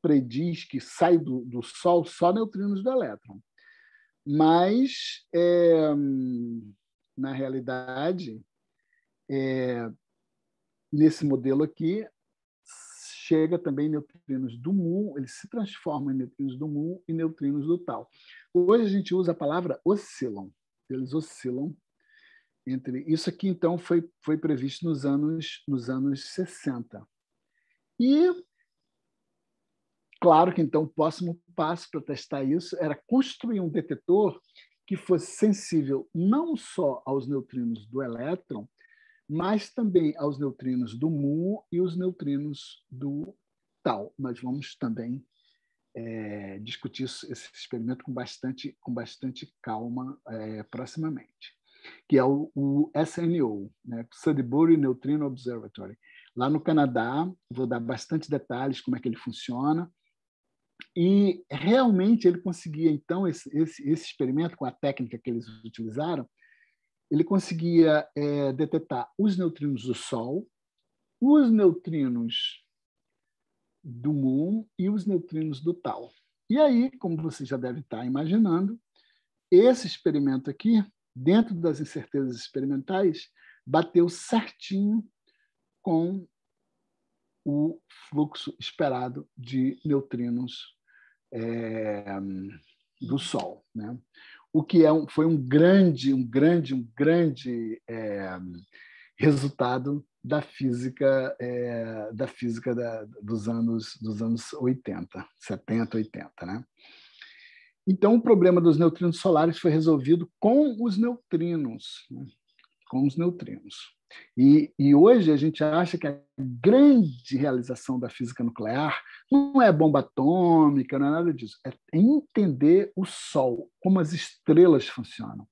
prediz que sai do, do Sol só neutrinos do elétron. Mas, é, na realidade, é, nesse modelo aqui, chega também neutrinos do mu, eles se transformam em neutrinos do mu e neutrinos do tal. Hoje a gente usa a palavra oscilam, eles oscilam entre isso aqui então foi foi previsto nos anos nos anos 60. E Claro que então o próximo passo para testar isso era construir um detetor que fosse sensível não só aos neutrinos do elétron, mas também aos neutrinos do mu e os neutrinos do tal. Nós vamos também é, discutir esse experimento com bastante, com bastante calma é, proximamente, que é o, o SNO, né? Sudbury Neutrino Observatory. Lá no Canadá, vou dar bastante detalhes como é que ele funciona, e realmente ele conseguia, então, esse, esse, esse experimento com a técnica que eles utilizaram, ele conseguia é, detectar os neutrinos do Sol, os neutrinos do Moon e os neutrinos do Tal. E aí, como você já deve estar imaginando, esse experimento aqui, dentro das incertezas experimentais, bateu certinho com o fluxo esperado de neutrinos é, do Sol, né? O que é um, foi um grande, um grande, um grande é, resultado da física é, da física da, dos anos dos anos 80, 70, 80, né? Então o problema dos neutrinos solares foi resolvido com os neutrinos, né? com os neutrinos. E, e, hoje a gente acha que a grande realização da física nuclear não é bomba atômica, não é nada disso. É entender o Sol, como as estrelas funcionam.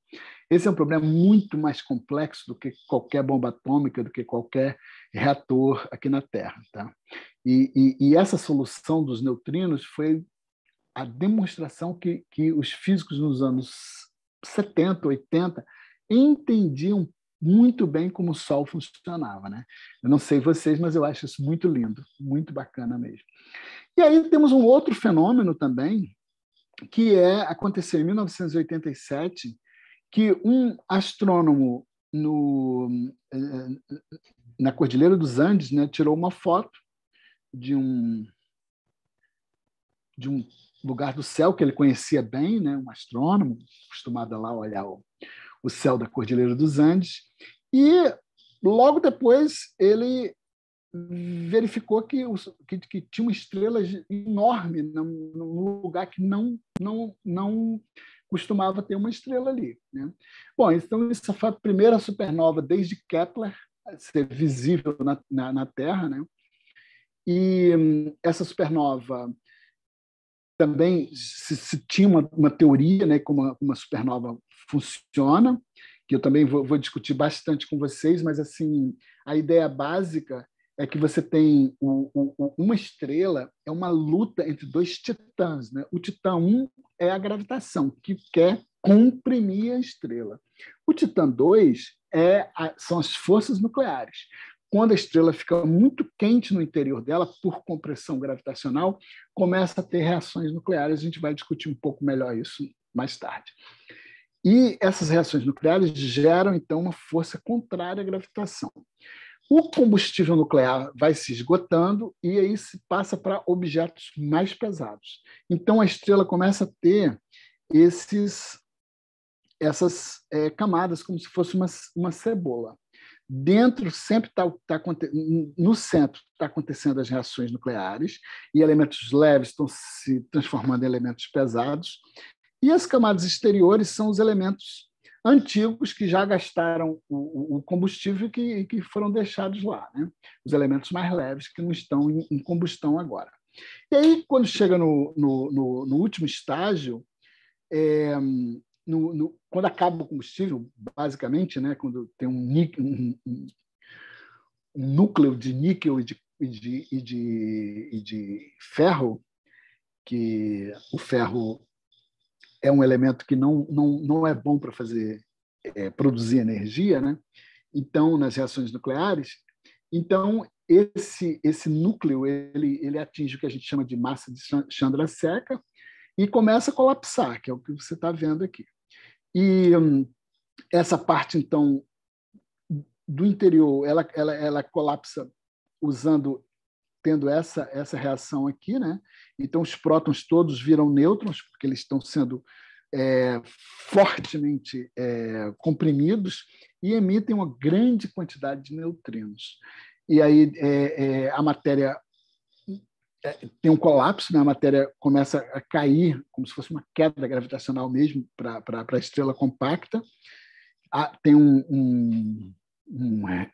Esse é um problema muito mais complexo do que qualquer bomba atômica, do que qualquer reator aqui na Terra. Tá? E, e, e essa solução dos neutrinos foi a demonstração que, que os físicos nos anos 70, 80 entendiam muito bem como o sol funcionava, né? Eu não sei vocês, mas eu acho isso muito lindo, muito bacana mesmo. E aí temos um outro fenômeno também, que é aconteceu em 1987, que um astrônomo no, eh, eh, na Cordilheira dos Andes, né, tirou uma foto de um de um lugar do céu que ele conhecia bem, né, um astrônomo acostumado a lá olhar o, o Céu da Cordilheira dos Andes. E logo depois ele verificou que, que, que tinha uma estrela enorme num, lugar que não, não, não costumava ter uma estrela ali. Né? Bom, então essa foi a primeira supernova desde Kepler a ser visível na, na, na Terra. Né? E hum, essa supernova também se, se tinha uma, uma, teoria, né, como uma, uma supernova funciona, que eu também vou, vou discutir bastante com vocês, mas assim a ideia básica é que você tem o, o, uma estrela, é uma luta entre dois titãs. Né? O titã 1 é a gravitação, que quer comprimir a estrela. O titã 2 é são as forças nucleares. Quando a estrela fica muito quente no interior dela, por compressão gravitacional, começa a ter reações nucleares. A gente vai discutir um pouco melhor isso mais tarde. E essas reações nucleares geram, então, uma força contrária à gravitação. O combustível nuclear vai se esgotando e aí se passa para objetos mais pesados. Então, a estrela começa a ter esses, essas é, camadas, como se fosse uma, uma cebola. Dentro sempre está tá, tá no centro está acontecendo as reações nucleares e elementos leves estão se transformando em elementos pesados e as camadas exteriores são os elementos antigos que já gastaram o, o combustível que, que foram deixados lá, né? os elementos mais leves que não estão em, em combustão agora. E aí, quando chega no, no, no, no último estágio, é, quando acaba o combustível, basicamente, né, quando tem um, níquel, um, um núcleo de níquel e de, e de, e de, e de ferro, que o ferro é um elemento que não, não, não é bom para fazer é, produzir energia, né? Então, nas reações nucleares, então esse esse núcleo ele ele atinge o que a gente chama de massa de Chandra seca e começa a colapsar, que é o que você está vendo aqui. E hum, essa parte então do interior, ela ela, ela colapsa usando tendo essa, essa reação aqui, né? Então os prótons todos viram nêutrons, porque eles estão sendo é, fortemente é, comprimidos e emitem uma grande quantidade de neutrinos. E aí é, é a matéria é, tem um colapso, né? a matéria começa a cair, como se fosse uma queda gravitacional mesmo para a estrela compacta. Ah, tem um, um, um é,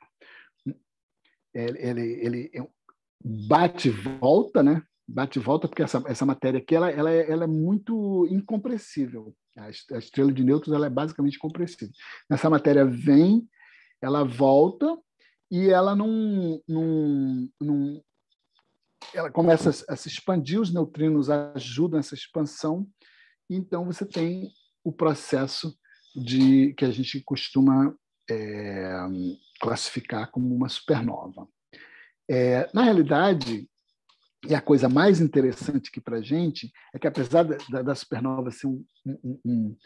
ele, ele, ele, bate volta, né? Bate volta, porque essa, essa matéria aqui ela, ela, é, ela é muito incompressível. A, estrela de nêutrons ela é basicamente compressível. Essa matéria vem, ela volta e ela não, não, não ela começa a, a se expandir, os neutrinos ajudam essa expansão, então você tem o processo de que a gente costuma é, classificar como uma supernova. É, na realidade, e a coisa mais interessante aqui para a gente é que, apesar da, da supernova ser um, um, um,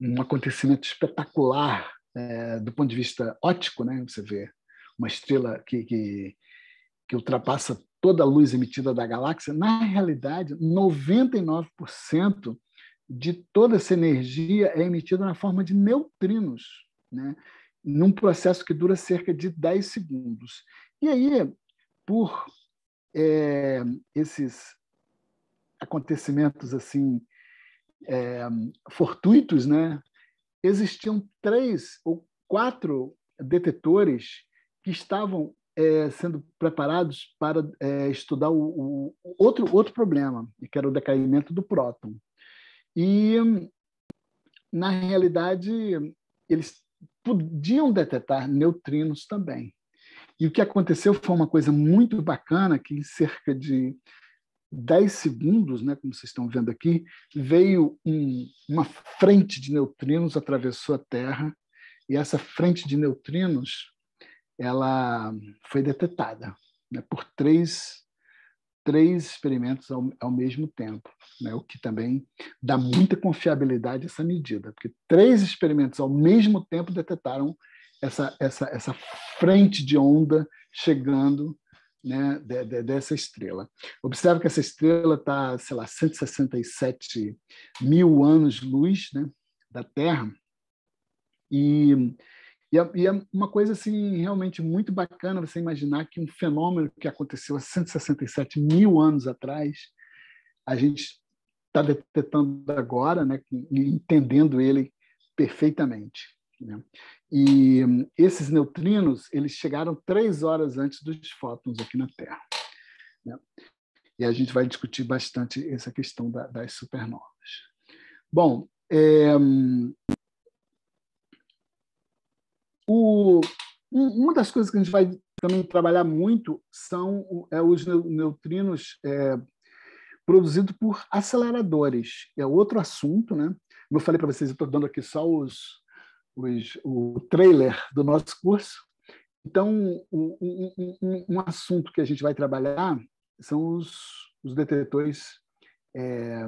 um acontecimento espetacular é, do ponto de vista óptico, né? você vê uma estrela que, que, que ultrapassa toda a luz emitida da galáxia, na realidade, 99% de toda essa energia é emitida na forma de neutrinos, né? num processo que dura cerca de 10 segundos. E aí, por é, esses acontecimentos assim é, fortuitos, né? Existiam três ou quatro detetores que estavam é, sendo preparados para é, estudar o, o, outro outro problema, que era o decaimento do próton. E na realidade eles podiam detectar neutrinos também. E o que aconteceu foi uma coisa muito bacana, que em cerca de 10 segundos, né, como vocês estão vendo aqui, veio um, uma frente de neutrinos, atravessou a Terra, e essa frente de neutrinos ela foi detetada né, por três, três experimentos ao, ao mesmo tempo, né, o que também dá muita confiabilidade a essa medida, porque três experimentos ao mesmo tempo detetaram essa, essa, essa frente de onda chegando né, de, de, dessa estrela. Observe que essa estrela está, sei lá, 167 mil anos-luz né, da Terra. E, e é, e, é, uma coisa assim realmente muito bacana você imaginar que um fenômeno que aconteceu há 167 mil anos atrás, a gente está detectando agora, né, entendendo ele perfeitamente. Né? E hum, esses neutrinos eles chegaram três horas antes dos fótons aqui na Terra. Né? E a gente vai discutir bastante essa questão da, das supernovas. Bom, é, hum, o, uma das coisas que a gente vai também trabalhar muito são é, os neutrinos é, produzidos por aceleradores. É outro assunto, né? Como eu falei para vocês, eu estou dando aqui só os, os, o trailer do nosso curso. Então, um, um, um, um, assunto que a gente vai trabalhar são os, os detetores, é,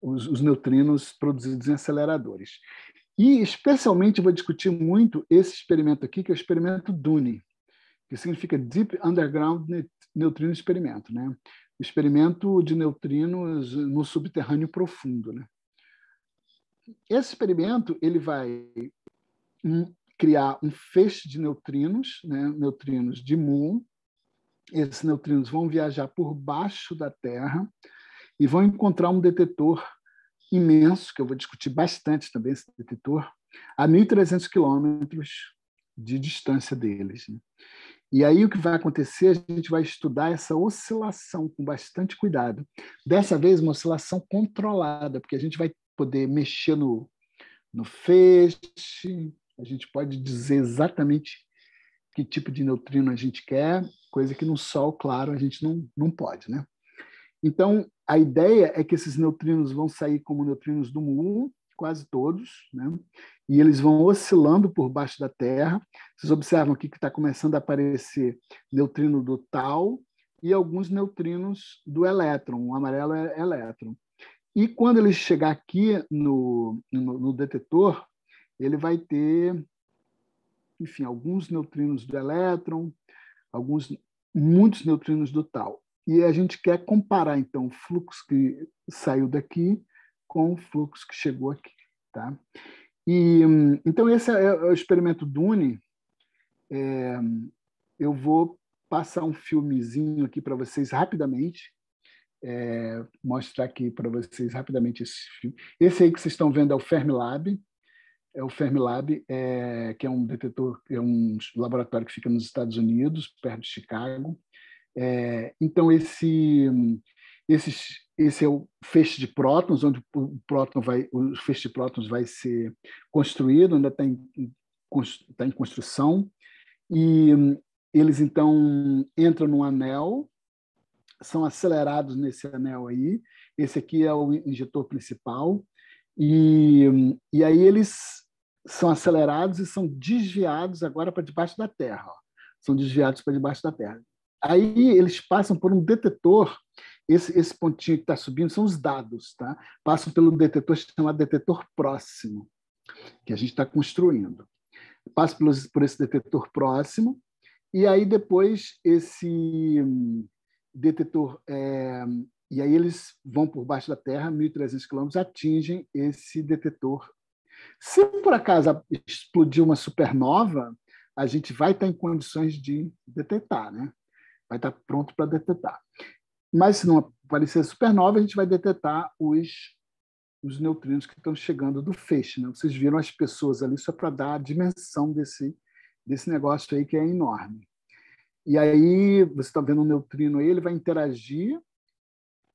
os, os neutrinos produzidos em aceleradores. E, especialmente, vou discutir muito esse experimento aqui, que é o experimento DUNI, que significa Deep Underground Neutrino Experimento, né? experimento de neutrinos no subterrâneo profundo. Né? esse experimento ele vai hum, criar um feixe de neutrinos, né? neutrinos de muon. Esses neutrinos vão viajar por baixo da Terra e vão encontrar um detetor imenso, que eu vou discutir bastante também esse detetor, a 1.300 quilômetros de distância deles. Né? E aí o que vai acontecer? A gente vai estudar essa oscilação com bastante cuidado. Dessa vez, uma oscilação controlada, porque a gente vai poder mexer no, no feixe, a gente pode dizer exatamente que tipo de neutrino a gente quer, coisa que no Sol, claro, a gente não, não pode. Né? Então, a ideia é que esses neutrinos vão sair como neutrinos do Mu, quase todos, né? e eles vão oscilando por baixo da Terra. Vocês observam aqui que está começando a aparecer neutrino do Tal e alguns neutrinos do elétron, o amarelo é elétron. E quando ele chegar aqui no, no, no detetor, ele vai ter, enfim, alguns neutrinos do elétron, alguns, muitos neutrinos do tal. E a gente quer comparar, então, o fluxo que saiu daqui com o fluxo que chegou aqui. Tá? E, então, esse é, é o experimento Dune. É, eu vou passar um filmezinho aqui para vocês rapidamente, é, mostrar aqui para vocês rapidamente esse filme. Esse aí que vocês estão vendo é o Fermilab, é o Fermilab, é, que é um detetor, é um laboratório que fica nos Estados Unidos, perto de Chicago. É, então, esse, esse esse é o feixe de prótons, onde o próton vai, o feixe de prótons vai ser construído, ainda está em, tá em construção, e eles então entram num anel são acelerados nesse anel aí. Esse aqui é o injetor principal. E, e aí eles são acelerados e são desviados agora para debaixo da terra. Ó. São desviados para debaixo da terra. Aí eles passam por um detetor. Esse, esse pontinho que está subindo são os dados, tá? Passam pelo detetor chamado detetor próximo, que a gente está construindo. Passam por esse detetor próximo, e aí depois esse detetor. É, e aí eles vão por baixo da Terra, 1.300 quilômetros, atingem esse detetor. Se por acaso explodir uma supernova, a gente vai estar em condições de detectar, né? Vai estar pronto para detectar. Mas se não aparecer supernova, a gente vai detectar os, os neutrinos que estão chegando do feixe. Né? Vocês viram as pessoas ali só para dar a dimensão desse, desse negócio aí que é enorme. E aí você está vendo um neutrino aí, ele vai interagir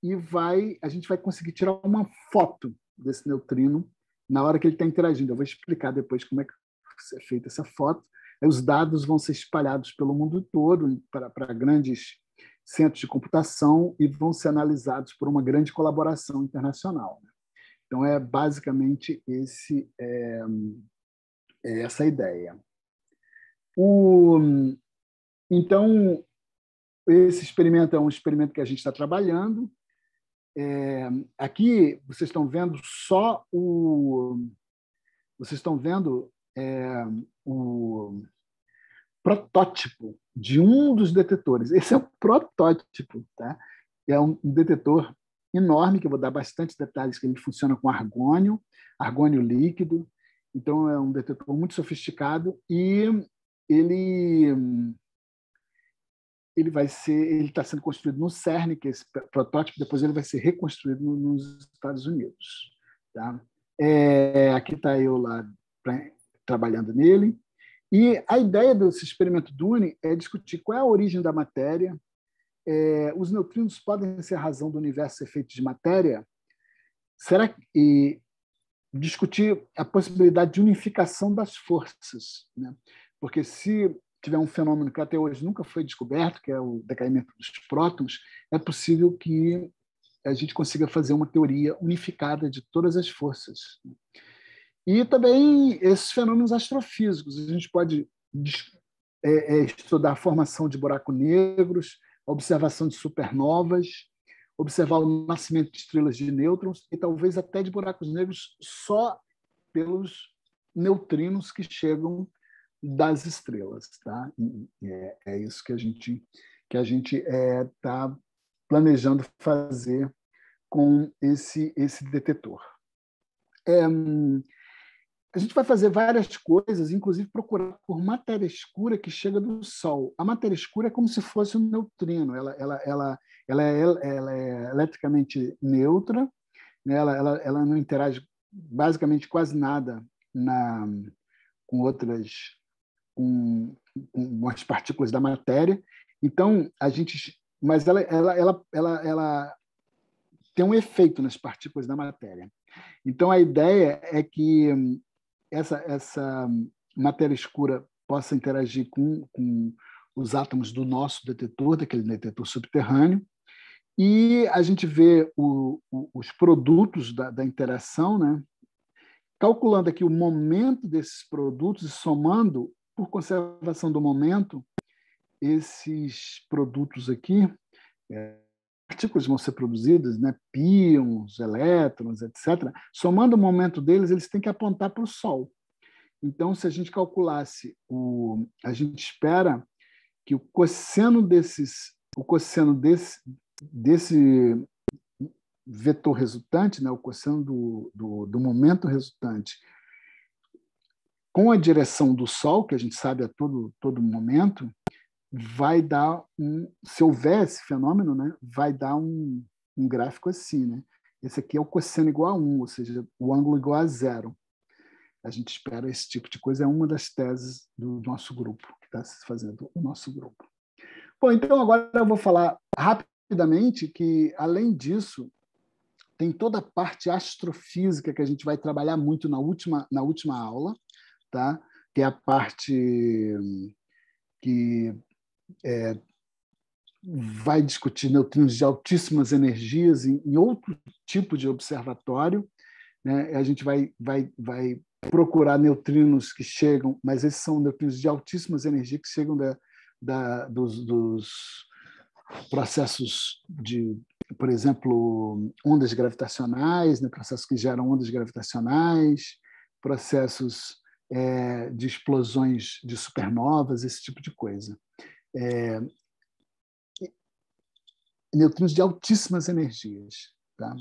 e vai a gente vai conseguir tirar uma foto desse neutrino na hora que ele está interagindo. Eu vou explicar depois como é que é feita essa foto. Aí os dados vão ser espalhados pelo mundo todo para, para grandes centros de computação e vão ser analisados por uma grande colaboração internacional. Né? Então é basicamente esse é, é essa ideia. O, então, esse experimento é um experimento que a gente está trabalhando. É, aqui vocês estão vendo só o. Vocês estão vendo é, o protótipo de um dos detetores. Esse é o protótipo, tá? É um detetor enorme, que eu vou dar bastante detalhes, que ele funciona com argônio, argônio líquido. Então, é um detetor muito sofisticado e ele ele vai ser, ele está sendo construído no CERN, que é esse protótipo, depois ele vai ser reconstruído nos Estados Unidos. Tá? É, aqui está eu lá pra, trabalhando nele. E a ideia desse experimento Dune é discutir qual é a origem da matéria, é, os neutrinos podem ser a razão do universo feito de matéria? Será que, e discutir a possibilidade de unificação das forças, né? Porque se tiver um fenômeno que até hoje nunca foi descoberto, que é o decaimento dos prótons, é possível que a gente consiga fazer uma teoria unificada de todas as forças. E também esses fenômenos astrofísicos. A gente pode é, é, estudar a formação de buracos negros, a observação de supernovas, observar o nascimento de estrelas de nêutrons e talvez até de buracos negros só pelos neutrinos que chegam das estrelas, tá? É, é, isso que a gente que a gente está é, tá planejando fazer com esse esse detetor. É, a gente vai fazer várias coisas, inclusive procurar por matéria escura que chega do Sol. A matéria escura é como se fosse um neutrino, ela, ela, ela, ela, é, ela é eletricamente neutra, né? ela, ela, ela não interage basicamente quase nada na, com outras com, com as partículas da matéria. Então, a gente. Mas ela, ela, ela, ela, ela tem um efeito nas partículas da matéria. Então, a ideia é que hum, essa, essa matéria escura possa interagir com, com os átomos do nosso detetor, daquele detetor subterrâneo, e a gente vê o, o, os produtos da, da, interação, né? calculando aqui o momento desses produtos e somando por conservação do momento, esses produtos aqui, é, partículas vão ser produzidas, né, pions, elétrons, etc. Somando o momento deles, eles têm que apontar para o Sol. Então, se a gente calculasse o, a gente espera que o cosseno desses, o cosseno desse, desse vetor resultante, né, o cosseno do, do, do momento resultante com a direção do Sol, que a gente sabe a todo, todo momento, vai dar um. Se houver esse fenômeno, né, vai dar um, um gráfico assim. Né? Esse aqui é o cosseno igual a 1, ou seja, o ângulo igual a zero. A gente espera esse tipo de coisa, é uma das teses do nosso grupo, que está se fazendo o nosso grupo. Bom, então agora eu vou falar rapidamente que, além disso, tem toda a parte astrofísica que a gente vai trabalhar muito na última, na última aula tá? Tem a parte que é, vai discutir neutrinos de altíssimas energias em, em outro tipo de observatório, né? A gente vai, vai, vai procurar neutrinos que chegam, mas esses são neutrinos de altíssimas energias que chegam da, da, dos, dos processos de, por exemplo, ondas gravitacionais, né? processos que geram ondas gravitacionais, processos é, de explosões de supernovas, esse tipo de coisa. É, neutrinos de altíssimas energias, tá?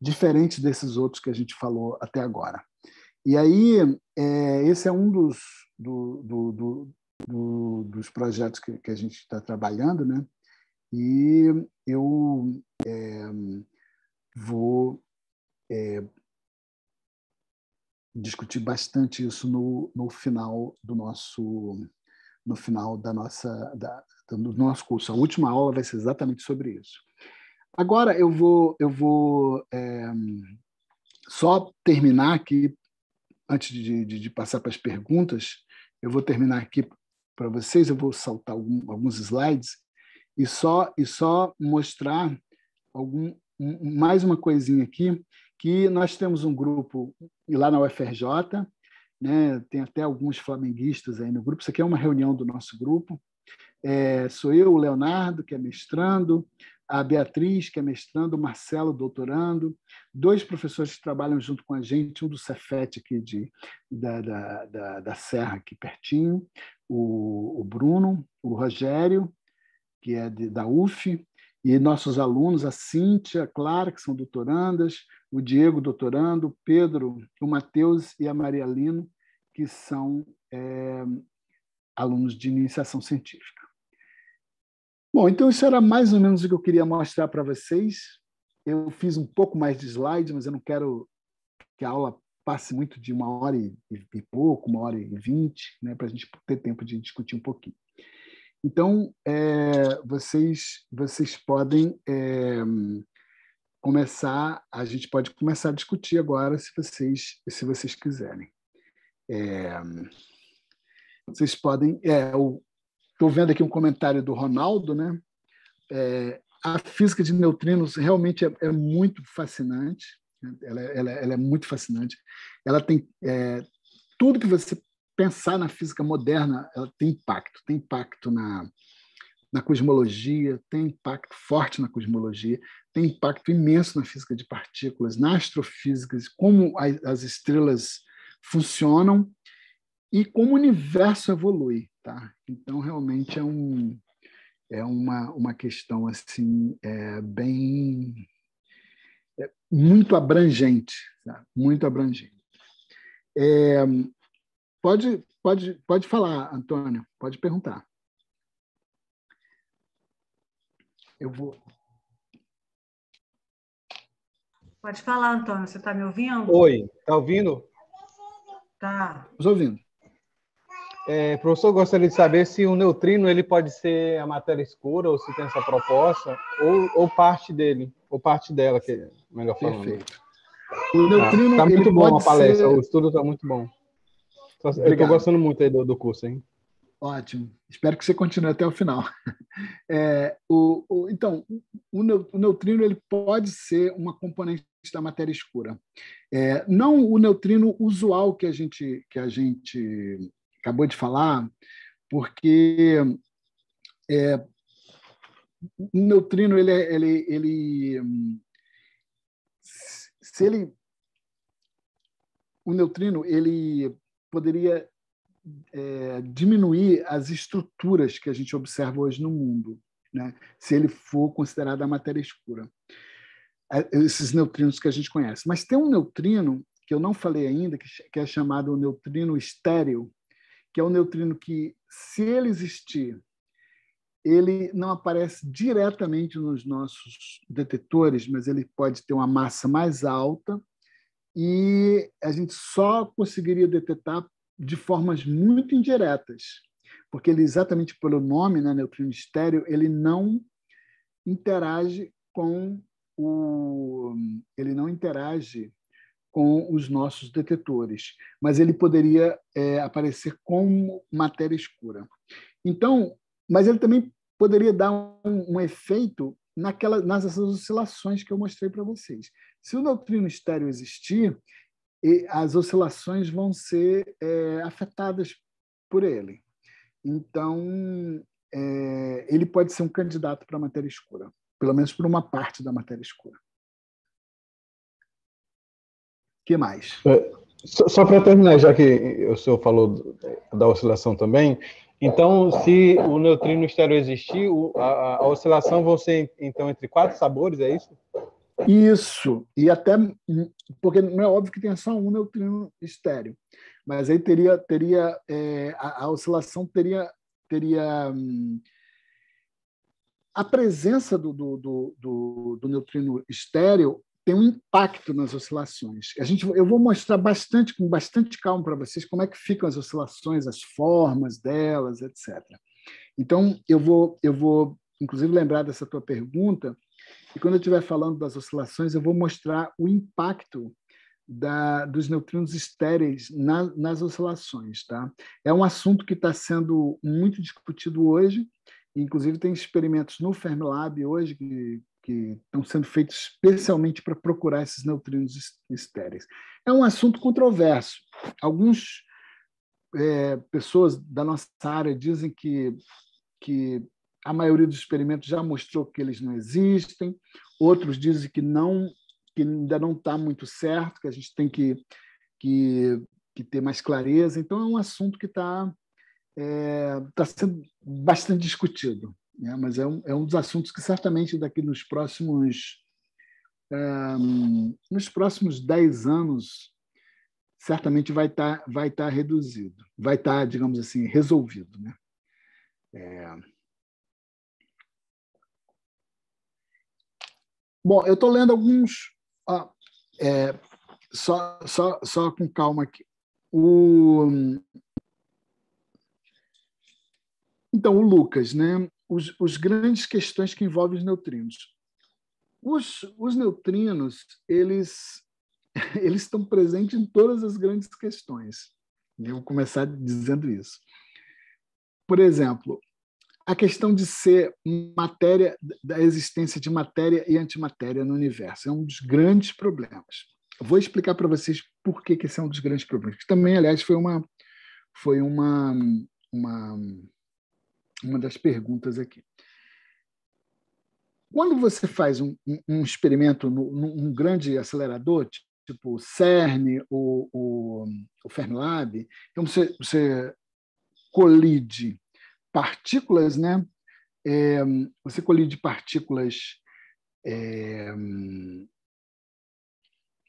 diferente desses outros que a gente falou até agora. E aí, é, esse é um dos, do, do, do, dos projetos que, que a gente está trabalhando, né? e eu é, vou é, discutir bastante isso no, no final do nosso no final da nossa da, do nosso curso. A última aula vai ser exatamente sobre isso. Agora eu vou eu vou é, só terminar aqui antes de, de, de passar para as perguntas. Eu vou terminar aqui para vocês. Eu vou saltar algum, alguns slides e só e só mostrar algum mais uma coisinha aqui que nós temos um grupo lá na UFRJ, né, tem até alguns flamenguistas aí no grupo. Isso aqui é uma reunião do nosso grupo. É, sou eu, o Leonardo, que é mestrando, a Beatriz, que é mestrando, o Marcelo, doutorando, dois professores que trabalham junto com a gente, um do Cefet aqui de, da, da, da, da Serra, aqui pertinho, o, o Bruno, o Rogério, que é de, da UF, e nossos alunos, a Cíntia, Clara, que são doutorandas, o Diego, doutorando, o Pedro, o Matheus e a Maria Lino, que são é, alunos de iniciação científica. Bom, então isso era mais ou menos o que eu queria mostrar para vocês. Eu fiz um pouco mais de slide, mas eu não quero que a aula passe muito de uma hora e, e pouco, uma hora e vinte, né, para a gente ter tempo de discutir um pouquinho. Então, é, vocês, vocês podem é, começar, a gente pode começar a discutir agora, se vocês, se vocês quiserem. É, vocês podem. É, Estou vendo aqui um comentário do Ronaldo, né? É, a física de neutrinos realmente é, é muito fascinante. Né? Ela, ela, ela, é muito fascinante. Ela tem tudo que você pensar na física moderna ela tem impacto, tem impacto na, na cosmologia, tem impacto forte na cosmologia, tem impacto imenso na física de partículas, na astrofísica, como as, as estrelas funcionam e como o universo evolui, tá? Então realmente é um é uma, uma questão assim é, bem é, muito abrangente, tá? muito abrangente. É, Pode, pode, pode falar, Antônio, pode perguntar. Eu vou. Pode falar, Antônio, você está me ouvindo? Oi, está ouvindo? Tá. Estou ouvindo. É, professor, gostaria de saber se o neutrino ele pode ser a matéria escura ou se tem essa proposta ou, ou parte dele ou parte dela que é melhor falando. Perfeito. O neutrino está tá, tá muito bom a palestra, ser... o estudo está muito bom. Obrigado. Eu tô gostando muito aí do, do curso, hein? Ótimo. Espero que você continue até o final. É, o, o, então, o, o neutrino ele pode ser uma componente da matéria escura. É, não o neutrino usual que a gente que a gente acabou de falar, porque é, o neutrino ele, é, ele, ele se ele o neutrino ele poderia é, diminuir as estruturas que a gente observa hoje no mundo, né? se ele for considerado a matéria escura. É, esses neutrinos que a gente conhece. Mas tem um neutrino que eu não falei ainda, que é chamado o neutrino estéreo, que é um neutrino que, se ele existir, ele não aparece diretamente nos nossos detetores, mas ele pode ter uma massa mais alta e a gente só conseguiria detectar de formas muito indiretas, porque ele exatamente pelo nome, né, neutrino estéreo, ele não interage com o ele não interage com os nossos detetores, mas ele poderia é, aparecer como matéria escura. Então, mas ele também poderia dar um, um efeito naquela, nas oscilações que eu mostrei para vocês. Se o neutrino estéreo existir, as oscilações vão ser é, afetadas por ele. Então, é, ele pode ser um candidato para a matéria escura, pelo menos para uma parte da matéria escura. O que mais? É, só, só para terminar, já que o senhor falou da oscilação também, então, se o neutrino estéreo existir, a, a, oscilação vão ser, então, entre quatro sabores, é isso? Isso, e até porque não é óbvio que tenha só um neutrino estéreo, mas aí teria teria é, a, a, oscilação teria teria hum, a presença do, do, do, do, do neutrino estéreo tem um impacto nas oscilações. A gente, eu vou mostrar bastante, com bastante calma para vocês, como é que ficam as oscilações, as formas delas, etc. Então, eu vou, eu vou inclusive, lembrar dessa tua pergunta e quando eu estiver falando das oscilações, eu vou mostrar o impacto da, dos neutrinos estéreis na, nas oscilações. Tá? É um assunto que está sendo muito discutido hoje, inclusive tem experimentos no Fermilab hoje que, que estão sendo feitos especialmente para procurar esses neutrinos estéreis. É um assunto controverso. Alguns é, pessoas da nossa área dizem que, que a maioria dos experimentos já mostrou que eles não existem, outros dizem que não que ainda não está muito certo, que a gente tem que, que, que, ter mais clareza. Então, é um assunto que está é, tá sendo bastante discutido, né? mas é um, é um dos assuntos que certamente daqui nos próximos é, nos próximos dez anos, certamente vai estar tá, vai tá reduzido, vai estar, tá, digamos assim, resolvido. Né? É, Bom, eu estou lendo alguns. Ah, é, só, só, só com calma aqui. O, então, o Lucas, né? Os, os grandes questões que envolvem os neutrinos. Os, os neutrinos, eles, eles estão presentes em todas as grandes questões. Eu vou começar dizendo isso. Por exemplo, a questão de ser matéria, da existência de matéria e antimatéria no universo. É um dos grandes problemas. vou explicar para vocês por que, que esse é um dos grandes problemas. Também, aliás, foi uma, foi uma, uma, uma das perguntas aqui. Quando você faz um, um experimento num um grande acelerador, tipo o CERN, o, o, o Fermilab, então você, você colide partículas, né? É, você colide partículas é,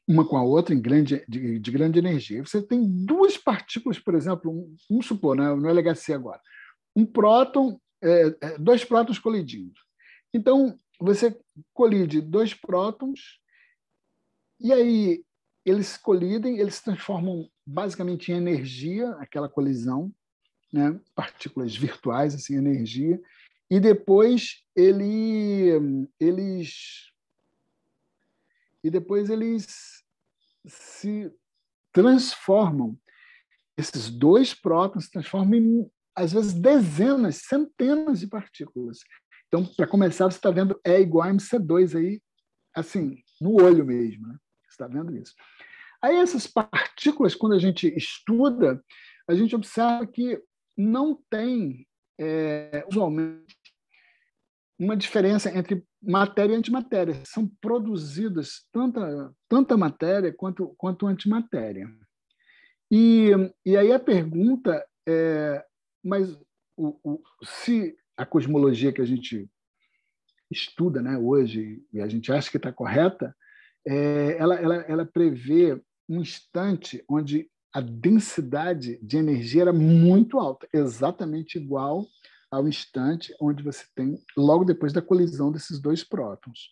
uma com a outra em grande, de, de, grande energia. Você tem duas partículas, por exemplo, um, um supor, né? no LHC agora, um próton, é, é, dois prótons colidindo. Então, você colide dois prótons e aí eles colidem, eles se transformam basicamente em energia, aquela colisão, né? partículas virtuais, assim, energia, e depois ele, eles e depois eles se transformam esses dois prótons se transformam em às vezes dezenas, centenas de partículas. Então, para começar, você está vendo E igual a MC2 aí, assim, no olho mesmo. Né? Você está vendo isso. Aí essas partículas, quando a gente estuda, a gente observa que não tem, é, usualmente, uma diferença entre matéria e antimatéria. São produzidas tanta, tanta matéria quanto, quanto antimatéria. E, e aí a pergunta é: mas o, o, se a cosmologia que a gente estuda né, hoje, e a gente acha que está correta, é, ela, ela, ela prevê um instante onde a densidade de energia era muito alta, exatamente igual ao instante onde você tem, logo depois da colisão desses dois prótons.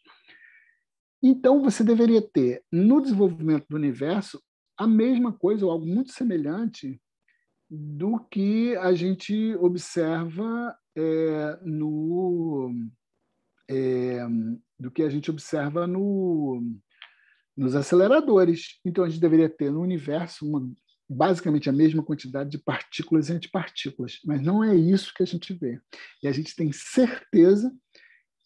Então, você deveria ter, no desenvolvimento do universo, a mesma coisa ou algo muito semelhante do que a gente observa é, no é, do que a gente observa no, nos aceleradores. Então a gente deveria ter no universo uma basicamente a mesma quantidade de partículas e antipartículas, mas não é isso que a gente vê. E a gente tem certeza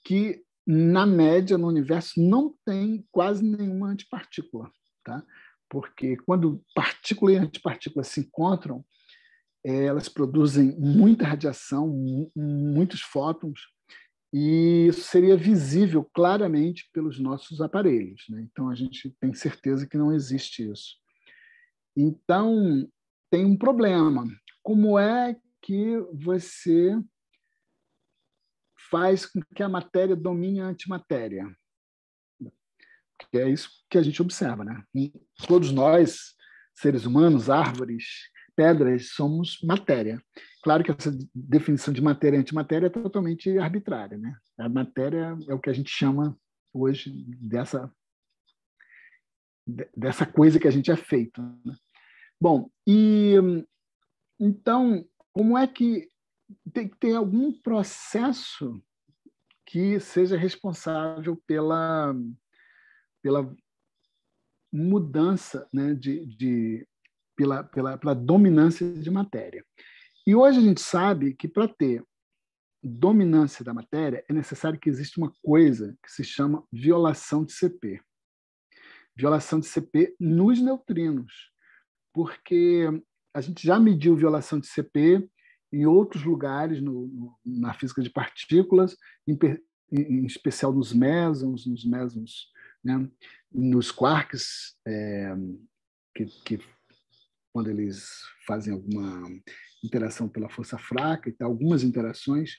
que, na média, no universo, não tem quase nenhuma antipartícula, tá? porque quando partícula e antipartícula se encontram, é, elas produzem muita radiação, muitos fótons, e isso seria visível claramente pelos nossos aparelhos. Né? Então, a gente tem certeza que não existe isso. Então, tem um problema. Como é que você faz com que a matéria domine a antimatéria? Que é isso que a gente observa, né? E todos nós, seres humanos, árvores, pedras, somos matéria. Claro que essa definição de matéria e antimatéria é totalmente arbitrária, né? A matéria é o que a gente chama hoje dessa dessa coisa que a gente é feito. Né? Bom, e então, como é que tem que ter algum processo que seja responsável pela, pela mudança, né, de, de, pela, pela, pela dominância de matéria. E hoje a gente sabe que para ter dominância da matéria é necessário que exista uma coisa que se chama violação de CP. Violação de CP nos neutrinos porque a gente já mediu violação de CP em outros lugares no, no, na física de partículas, em, em, especial nos mesons, nos mesons, né? nos quarks, é, que, que, quando eles fazem alguma interação pela força fraca, e tal, algumas interações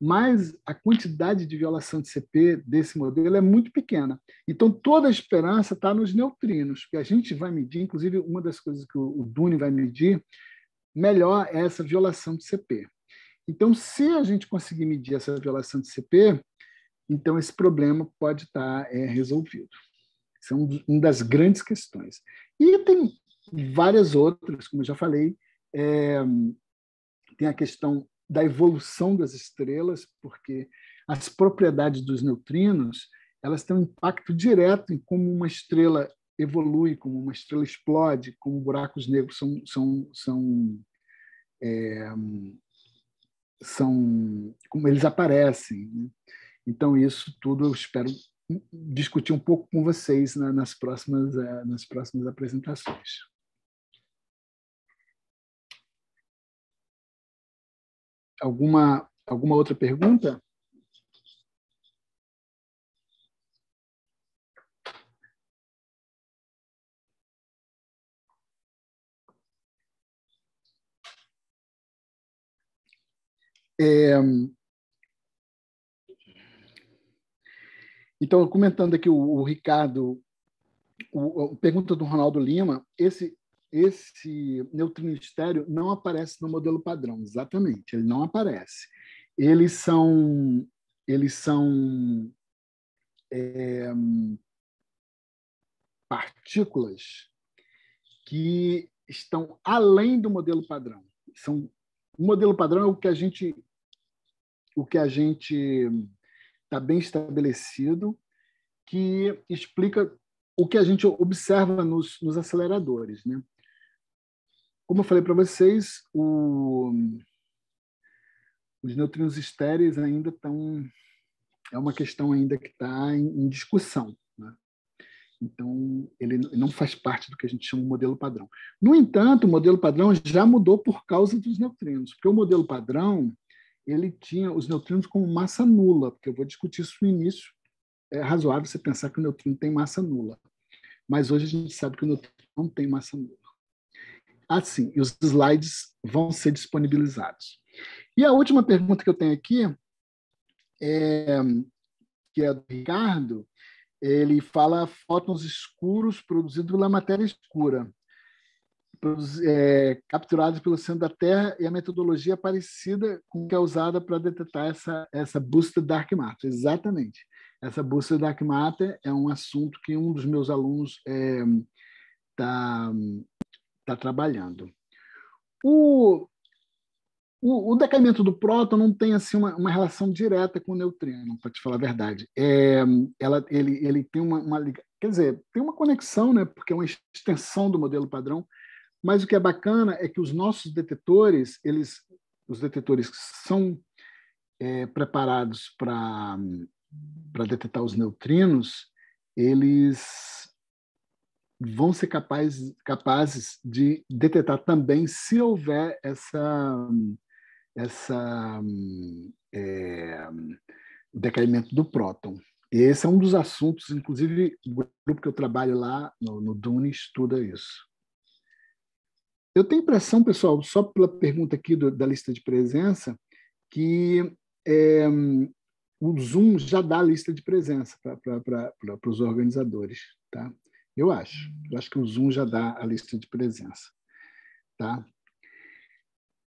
mas a quantidade de violação de CP desse modelo é muito pequena. Então, toda a esperança está nos neutrinos, que a gente vai medir, inclusive, uma das coisas que o Dune vai medir melhor é essa violação de CP. Então, se a gente conseguir medir essa violação de CP, então esse problema pode estar tá, é, resolvido. Isso é um, uma das grandes questões. E tem várias outras, como eu já falei, é, tem a questão da evolução das estrelas, porque as propriedades dos neutrinos elas têm um impacto direto em como uma estrela evolui, como uma estrela explode, como buracos negros são são são, é, são como eles aparecem. Né? Então isso tudo eu espero discutir um pouco com vocês nas próximas é, nas próximas apresentações. alguma, alguma outra pergunta? É... Então, comentando aqui o, o Ricardo, o, a pergunta do Ronaldo Lima, esse esse mistério não aparece no modelo padrão, exatamente, ele não aparece. Eles são. Eles são é, partículas que estão além do modelo padrão. São, o modelo padrão é o que a gente o que a gente está bem estabelecido, que explica o que a gente observa nos, nos aceleradores. Né? Como eu falei para vocês, o, os neutrinos estéreis ainda estão. É uma questão ainda que está em, em, discussão. Né? Então, ele não faz parte do que a gente chama de modelo padrão. No entanto, o modelo padrão já mudou por causa dos neutrinos, porque o modelo padrão ele tinha os neutrinos como massa nula, porque eu vou discutir isso no início. É razoável você pensar que o neutrino tem massa nula, mas hoje a gente sabe que o neutrino não tem massa nula assim. E os slides vão ser disponibilizados. E a última pergunta que eu tenho aqui, é, que é do Ricardo, ele fala fótons escuros produzidos pela matéria escura, é, capturados pelo centro da Terra, e a metodologia é parecida com a que é usada para detectar essa, essa busca Dark Matter. Exatamente. Essa busca Dark Matter é um assunto que um dos meus alunos está é, tá, está trabalhando. O, o, o, decaimento do próton não tem assim uma, uma, relação direta com o neutrino, para te falar a verdade. É, ela, ele, ele tem uma, uma, quer dizer, tem uma conexão, né? Porque é uma extensão do modelo padrão. Mas o que é bacana é que os nossos detetores, eles, os detetores que são é, preparados para para detectar os neutrinos, eles vão ser capazes, capazes de detectar também se houver essa, essa é, decaimento do próton. E esse é um dos assuntos, inclusive o grupo que eu trabalho lá no, no Dune estuda isso. Eu tenho impressão, pessoal, só pela pergunta aqui do, da lista de presença, que é, o Zoom já dá a lista de presença para os organizadores. Tá? Eu acho. Eu acho que o Zoom já dá a lista de presença. Tá?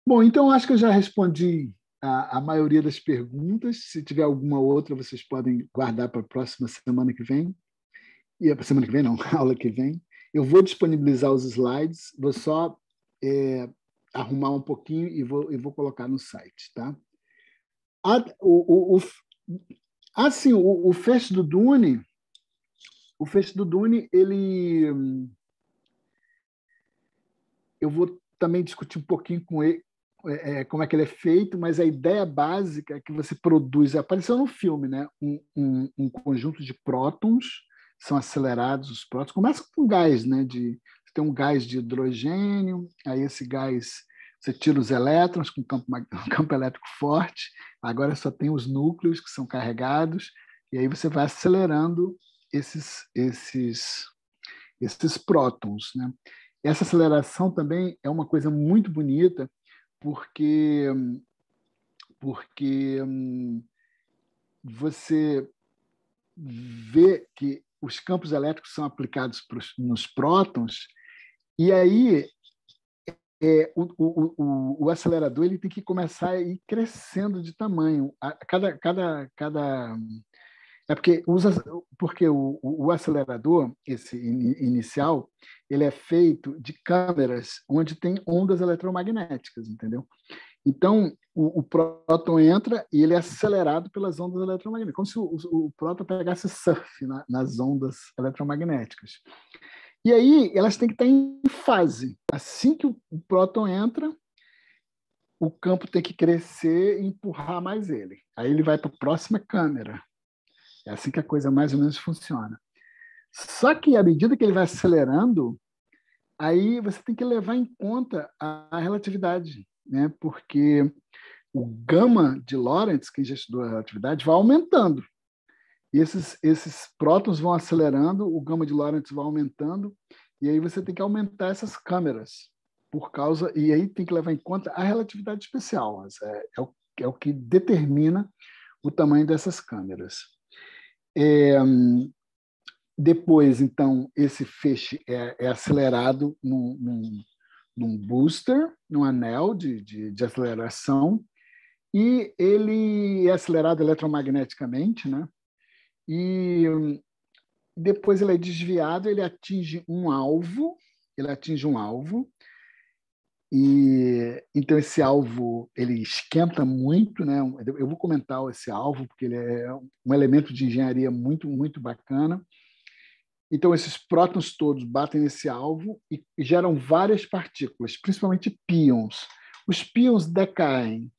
Bom, então acho que eu já respondi a, a maioria das perguntas. Se tiver alguma outra, vocês podem guardar para a próxima semana que vem. E é a semana que vem, não, aula que vem. Eu vou disponibilizar os slides, vou só é, arrumar um pouquinho e vou, e vou colocar no site. Tá? A, o, o, o, assim, o, o Fest do Dune o fecho do Dune, ele. Eu vou também discutir um pouquinho com ele, é, é como é que ele é feito, mas a ideia básica é que você produz. Apareceu no filme, né? Um, um, um conjunto de prótons, são acelerados os prótons. Começa com gás, né? De, você tem um gás de hidrogênio, aí esse gás você tira os elétrons com campo, um campo elétrico forte, agora só tem os núcleos que são carregados, e aí você vai acelerando esses, esses, esses prótons. Né? Essa aceleração também é uma coisa muito bonita, porque, porque hum, você vê que os campos elétricos são aplicados pros, nos prótons, e aí é, o, o, o, o, acelerador ele tem que começar a ir crescendo de tamanho. A, cada, cada, cada é porque, usa, porque o, o acelerador, esse in, inicial, ele é feito de câmeras onde tem ondas eletromagnéticas, entendeu? Então, o, o, próton entra e ele é acelerado pelas ondas eletromagnéticas, como se o, o próton pegasse surf na, nas ondas eletromagnéticas. E aí, elas têm que estar em fase. Assim que o, o próton entra, o campo tem que crescer e empurrar mais ele. Aí ele vai para a próxima câmera. É assim que a coisa mais ou menos funciona. Só que à medida que ele vai acelerando, aí você tem que levar em conta a, relatividade, né? Porque o gama de Lorentz, que já estudou a relatividade, vai aumentando. E esses, esses prótons vão acelerando, o gama de Lorentz vai aumentando, e aí você tem que aumentar essas câmeras por causa e aí tem que levar em conta a relatividade especial, é, é, o, é o que determina o tamanho dessas câmeras. É, depois, então, esse feixe é, é acelerado num, num, num, booster, num anel de, de, de, aceleração, e ele é acelerado eletromagneticamente, né? E hum, depois ele é desviado, ele atinge um alvo, ele atinge um alvo, e então esse alvo ele esquenta muito, né? Eu vou comentar esse alvo porque ele é um elemento de engenharia muito muito bacana. Então esses prótons todos batem nesse alvo e geram várias partículas, principalmente pions. Os pions decaem,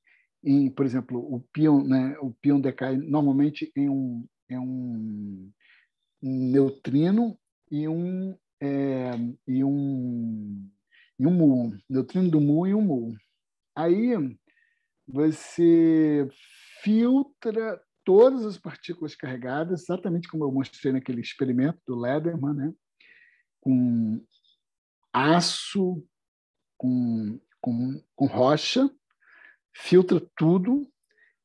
em, por exemplo, o pion, né? O pion decai normalmente em um, em um, neutrino e um é, e um e o mu, doutrina do mu e o mu. Aí você filtra todas as partículas carregadas, exatamente como eu mostrei naquele experimento do Lederman, né? com aço, com, com, com rocha, filtra tudo,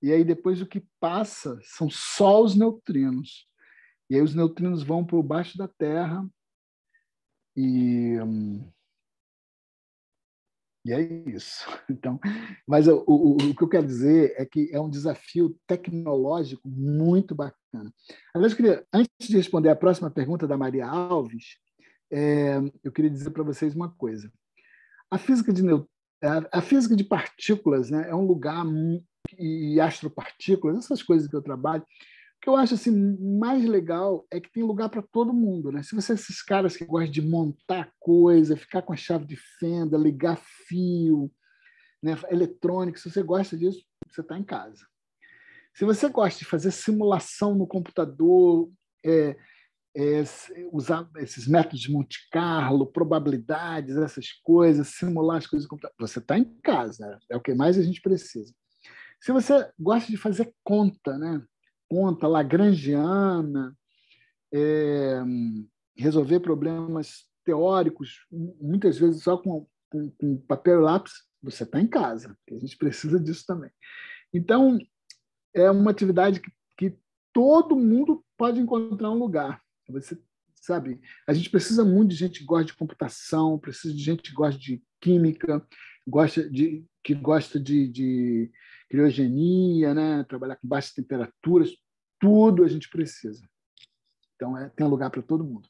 e aí depois o que passa são só os neutrinos. E aí os neutrinos vão para o baixo da Terra e hum, e é isso. Então, mas o, o, o, que eu quero dizer é que é um desafio tecnológico muito bacana. Aliás, eu queria, antes de responder a próxima pergunta da Maria Alves, é, eu queria dizer para vocês uma coisa. A física de, a, a física de partículas né, é um lugar, e astropartículas, essas coisas que eu trabalho, o que eu acho assim, mais legal é que tem lugar para todo mundo. Né? Se você é esses caras que gostam de montar coisa, ficar com a chave de fenda, ligar fio, né? eletrônico, se você gosta disso, você está em casa. Se você gosta de fazer simulação no computador, é, é, usar esses métodos de Monte Carlo, probabilidades, essas coisas, simular as coisas. Você está em casa, é o que mais a gente precisa. Se você gosta de fazer conta, né? conta lagrangiana, é, resolver problemas teóricos, muitas vezes só com, com, com papel e lápis, você está em casa, a gente precisa disso também. Então, é uma atividade que, que todo mundo pode encontrar um lugar. Você sabe, a gente precisa muito de gente que gosta de computação, precisa de gente que gosta de química, gosta de, que gosta de, de criogenia, né? trabalhar com baixas temperaturas, tudo a gente precisa. Então, é, tem lugar para todo mundo.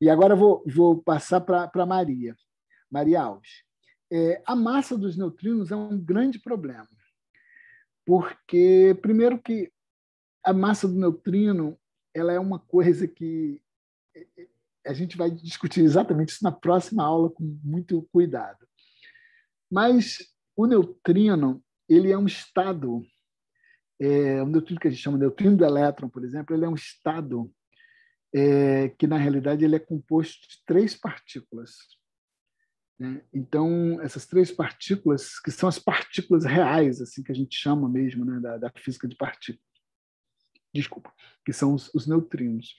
E agora vou, vou passar para a Maria, Maria Alves. É, a massa dos neutrinos é um grande problema, porque, primeiro, que a massa do neutrino ela é uma coisa que é, é, a gente vai discutir exatamente isso na próxima aula com muito cuidado. Mas o neutrino ele é um estado, é, um neutrino que a gente chama de neutrino do elétron, por exemplo, ele é um estado é, que, na realidade, ele é composto de três partículas. Né? Então, essas três partículas, que são as partículas reais, assim que a gente chama mesmo né, da, da física de partículas, desculpa, que são os, os neutrinos.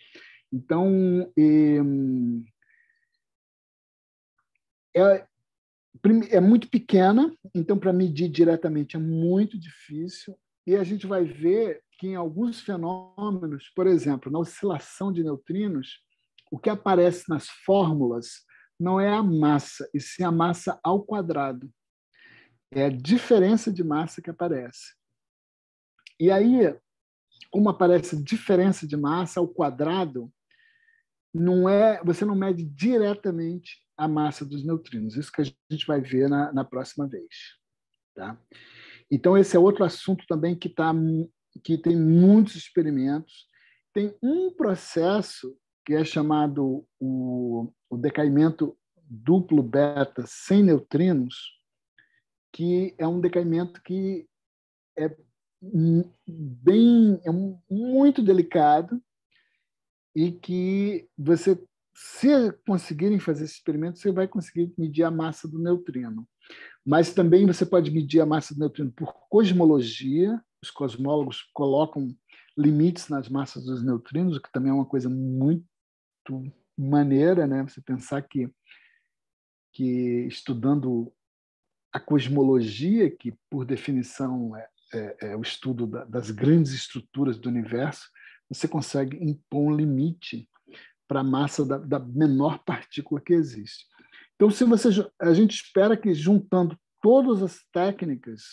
Então, é, é é muito pequena, então para medir diretamente é muito difícil. E a gente vai ver que em alguns fenômenos, por exemplo, na oscilação de neutrinos, o que aparece nas fórmulas não é a massa, e sim a massa ao quadrado. É a diferença de massa que aparece. E aí, como aparece diferença de massa ao quadrado, não é, você não mede diretamente a massa dos neutrinos. Isso que a gente vai ver na, na próxima vez. Tá? Então, esse é outro assunto também que, tá, que tem muitos experimentos. Tem um processo que é chamado o, o decaimento duplo beta sem neutrinos, que é um decaimento que é bem é muito delicado e que você se conseguirem fazer esse experimento, você vai conseguir medir a massa do neutrino. Mas também você pode medir a massa do neutrino por cosmologia. Os cosmólogos colocam limites nas massas dos neutrinos, o que também é uma coisa muito maneira, né? Você pensar que que estudando a cosmologia, que por definição é, é, é o estudo da, das grandes estruturas do universo, você consegue impor um limite para a massa da, da, menor partícula que existe. Então, se você, a gente espera que juntando todas as técnicas,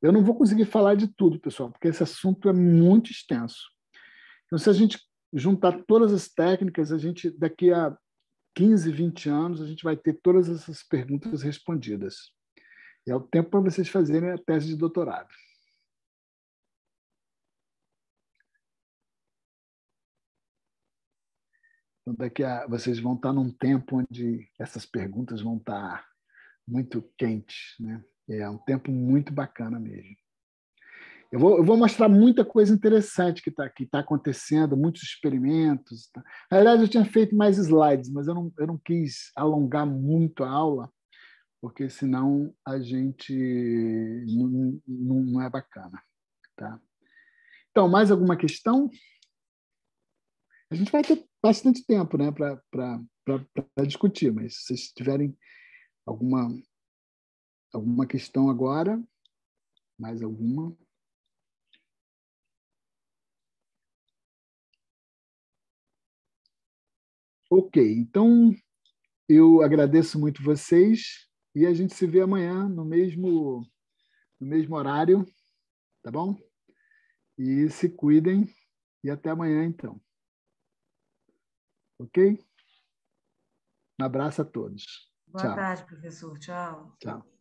eu não vou conseguir falar de tudo, pessoal, porque esse assunto é muito extenso. Então, se a gente juntar todas as técnicas, a gente daqui a 15, 20 anos, a gente vai ter todas essas perguntas respondidas. E é o tempo para vocês fazerem a tese de doutorado. Então, daqui a vocês vão estar num tempo onde essas perguntas vão estar muito quentes, né? É um tempo muito bacana mesmo. Eu vou, eu vou mostrar muita coisa interessante que está que está acontecendo, muitos experimentos. Tá... Na verdade, eu tinha feito mais slides, mas eu não, eu não quis alongar muito a aula, porque senão a gente não, não, não é bacana. Tá? Então, mais alguma questão? A gente vai ter bastante tempo né, para discutir, mas se vocês tiverem alguma, alguma questão agora, mais alguma. Ok, então eu agradeço muito vocês e a gente se vê amanhã no mesmo, no mesmo horário, tá bom? E se cuidem e até amanhã então. Ok? Um abraço a todos. Boa Tchau. tarde, professor. Tchau. Tchau.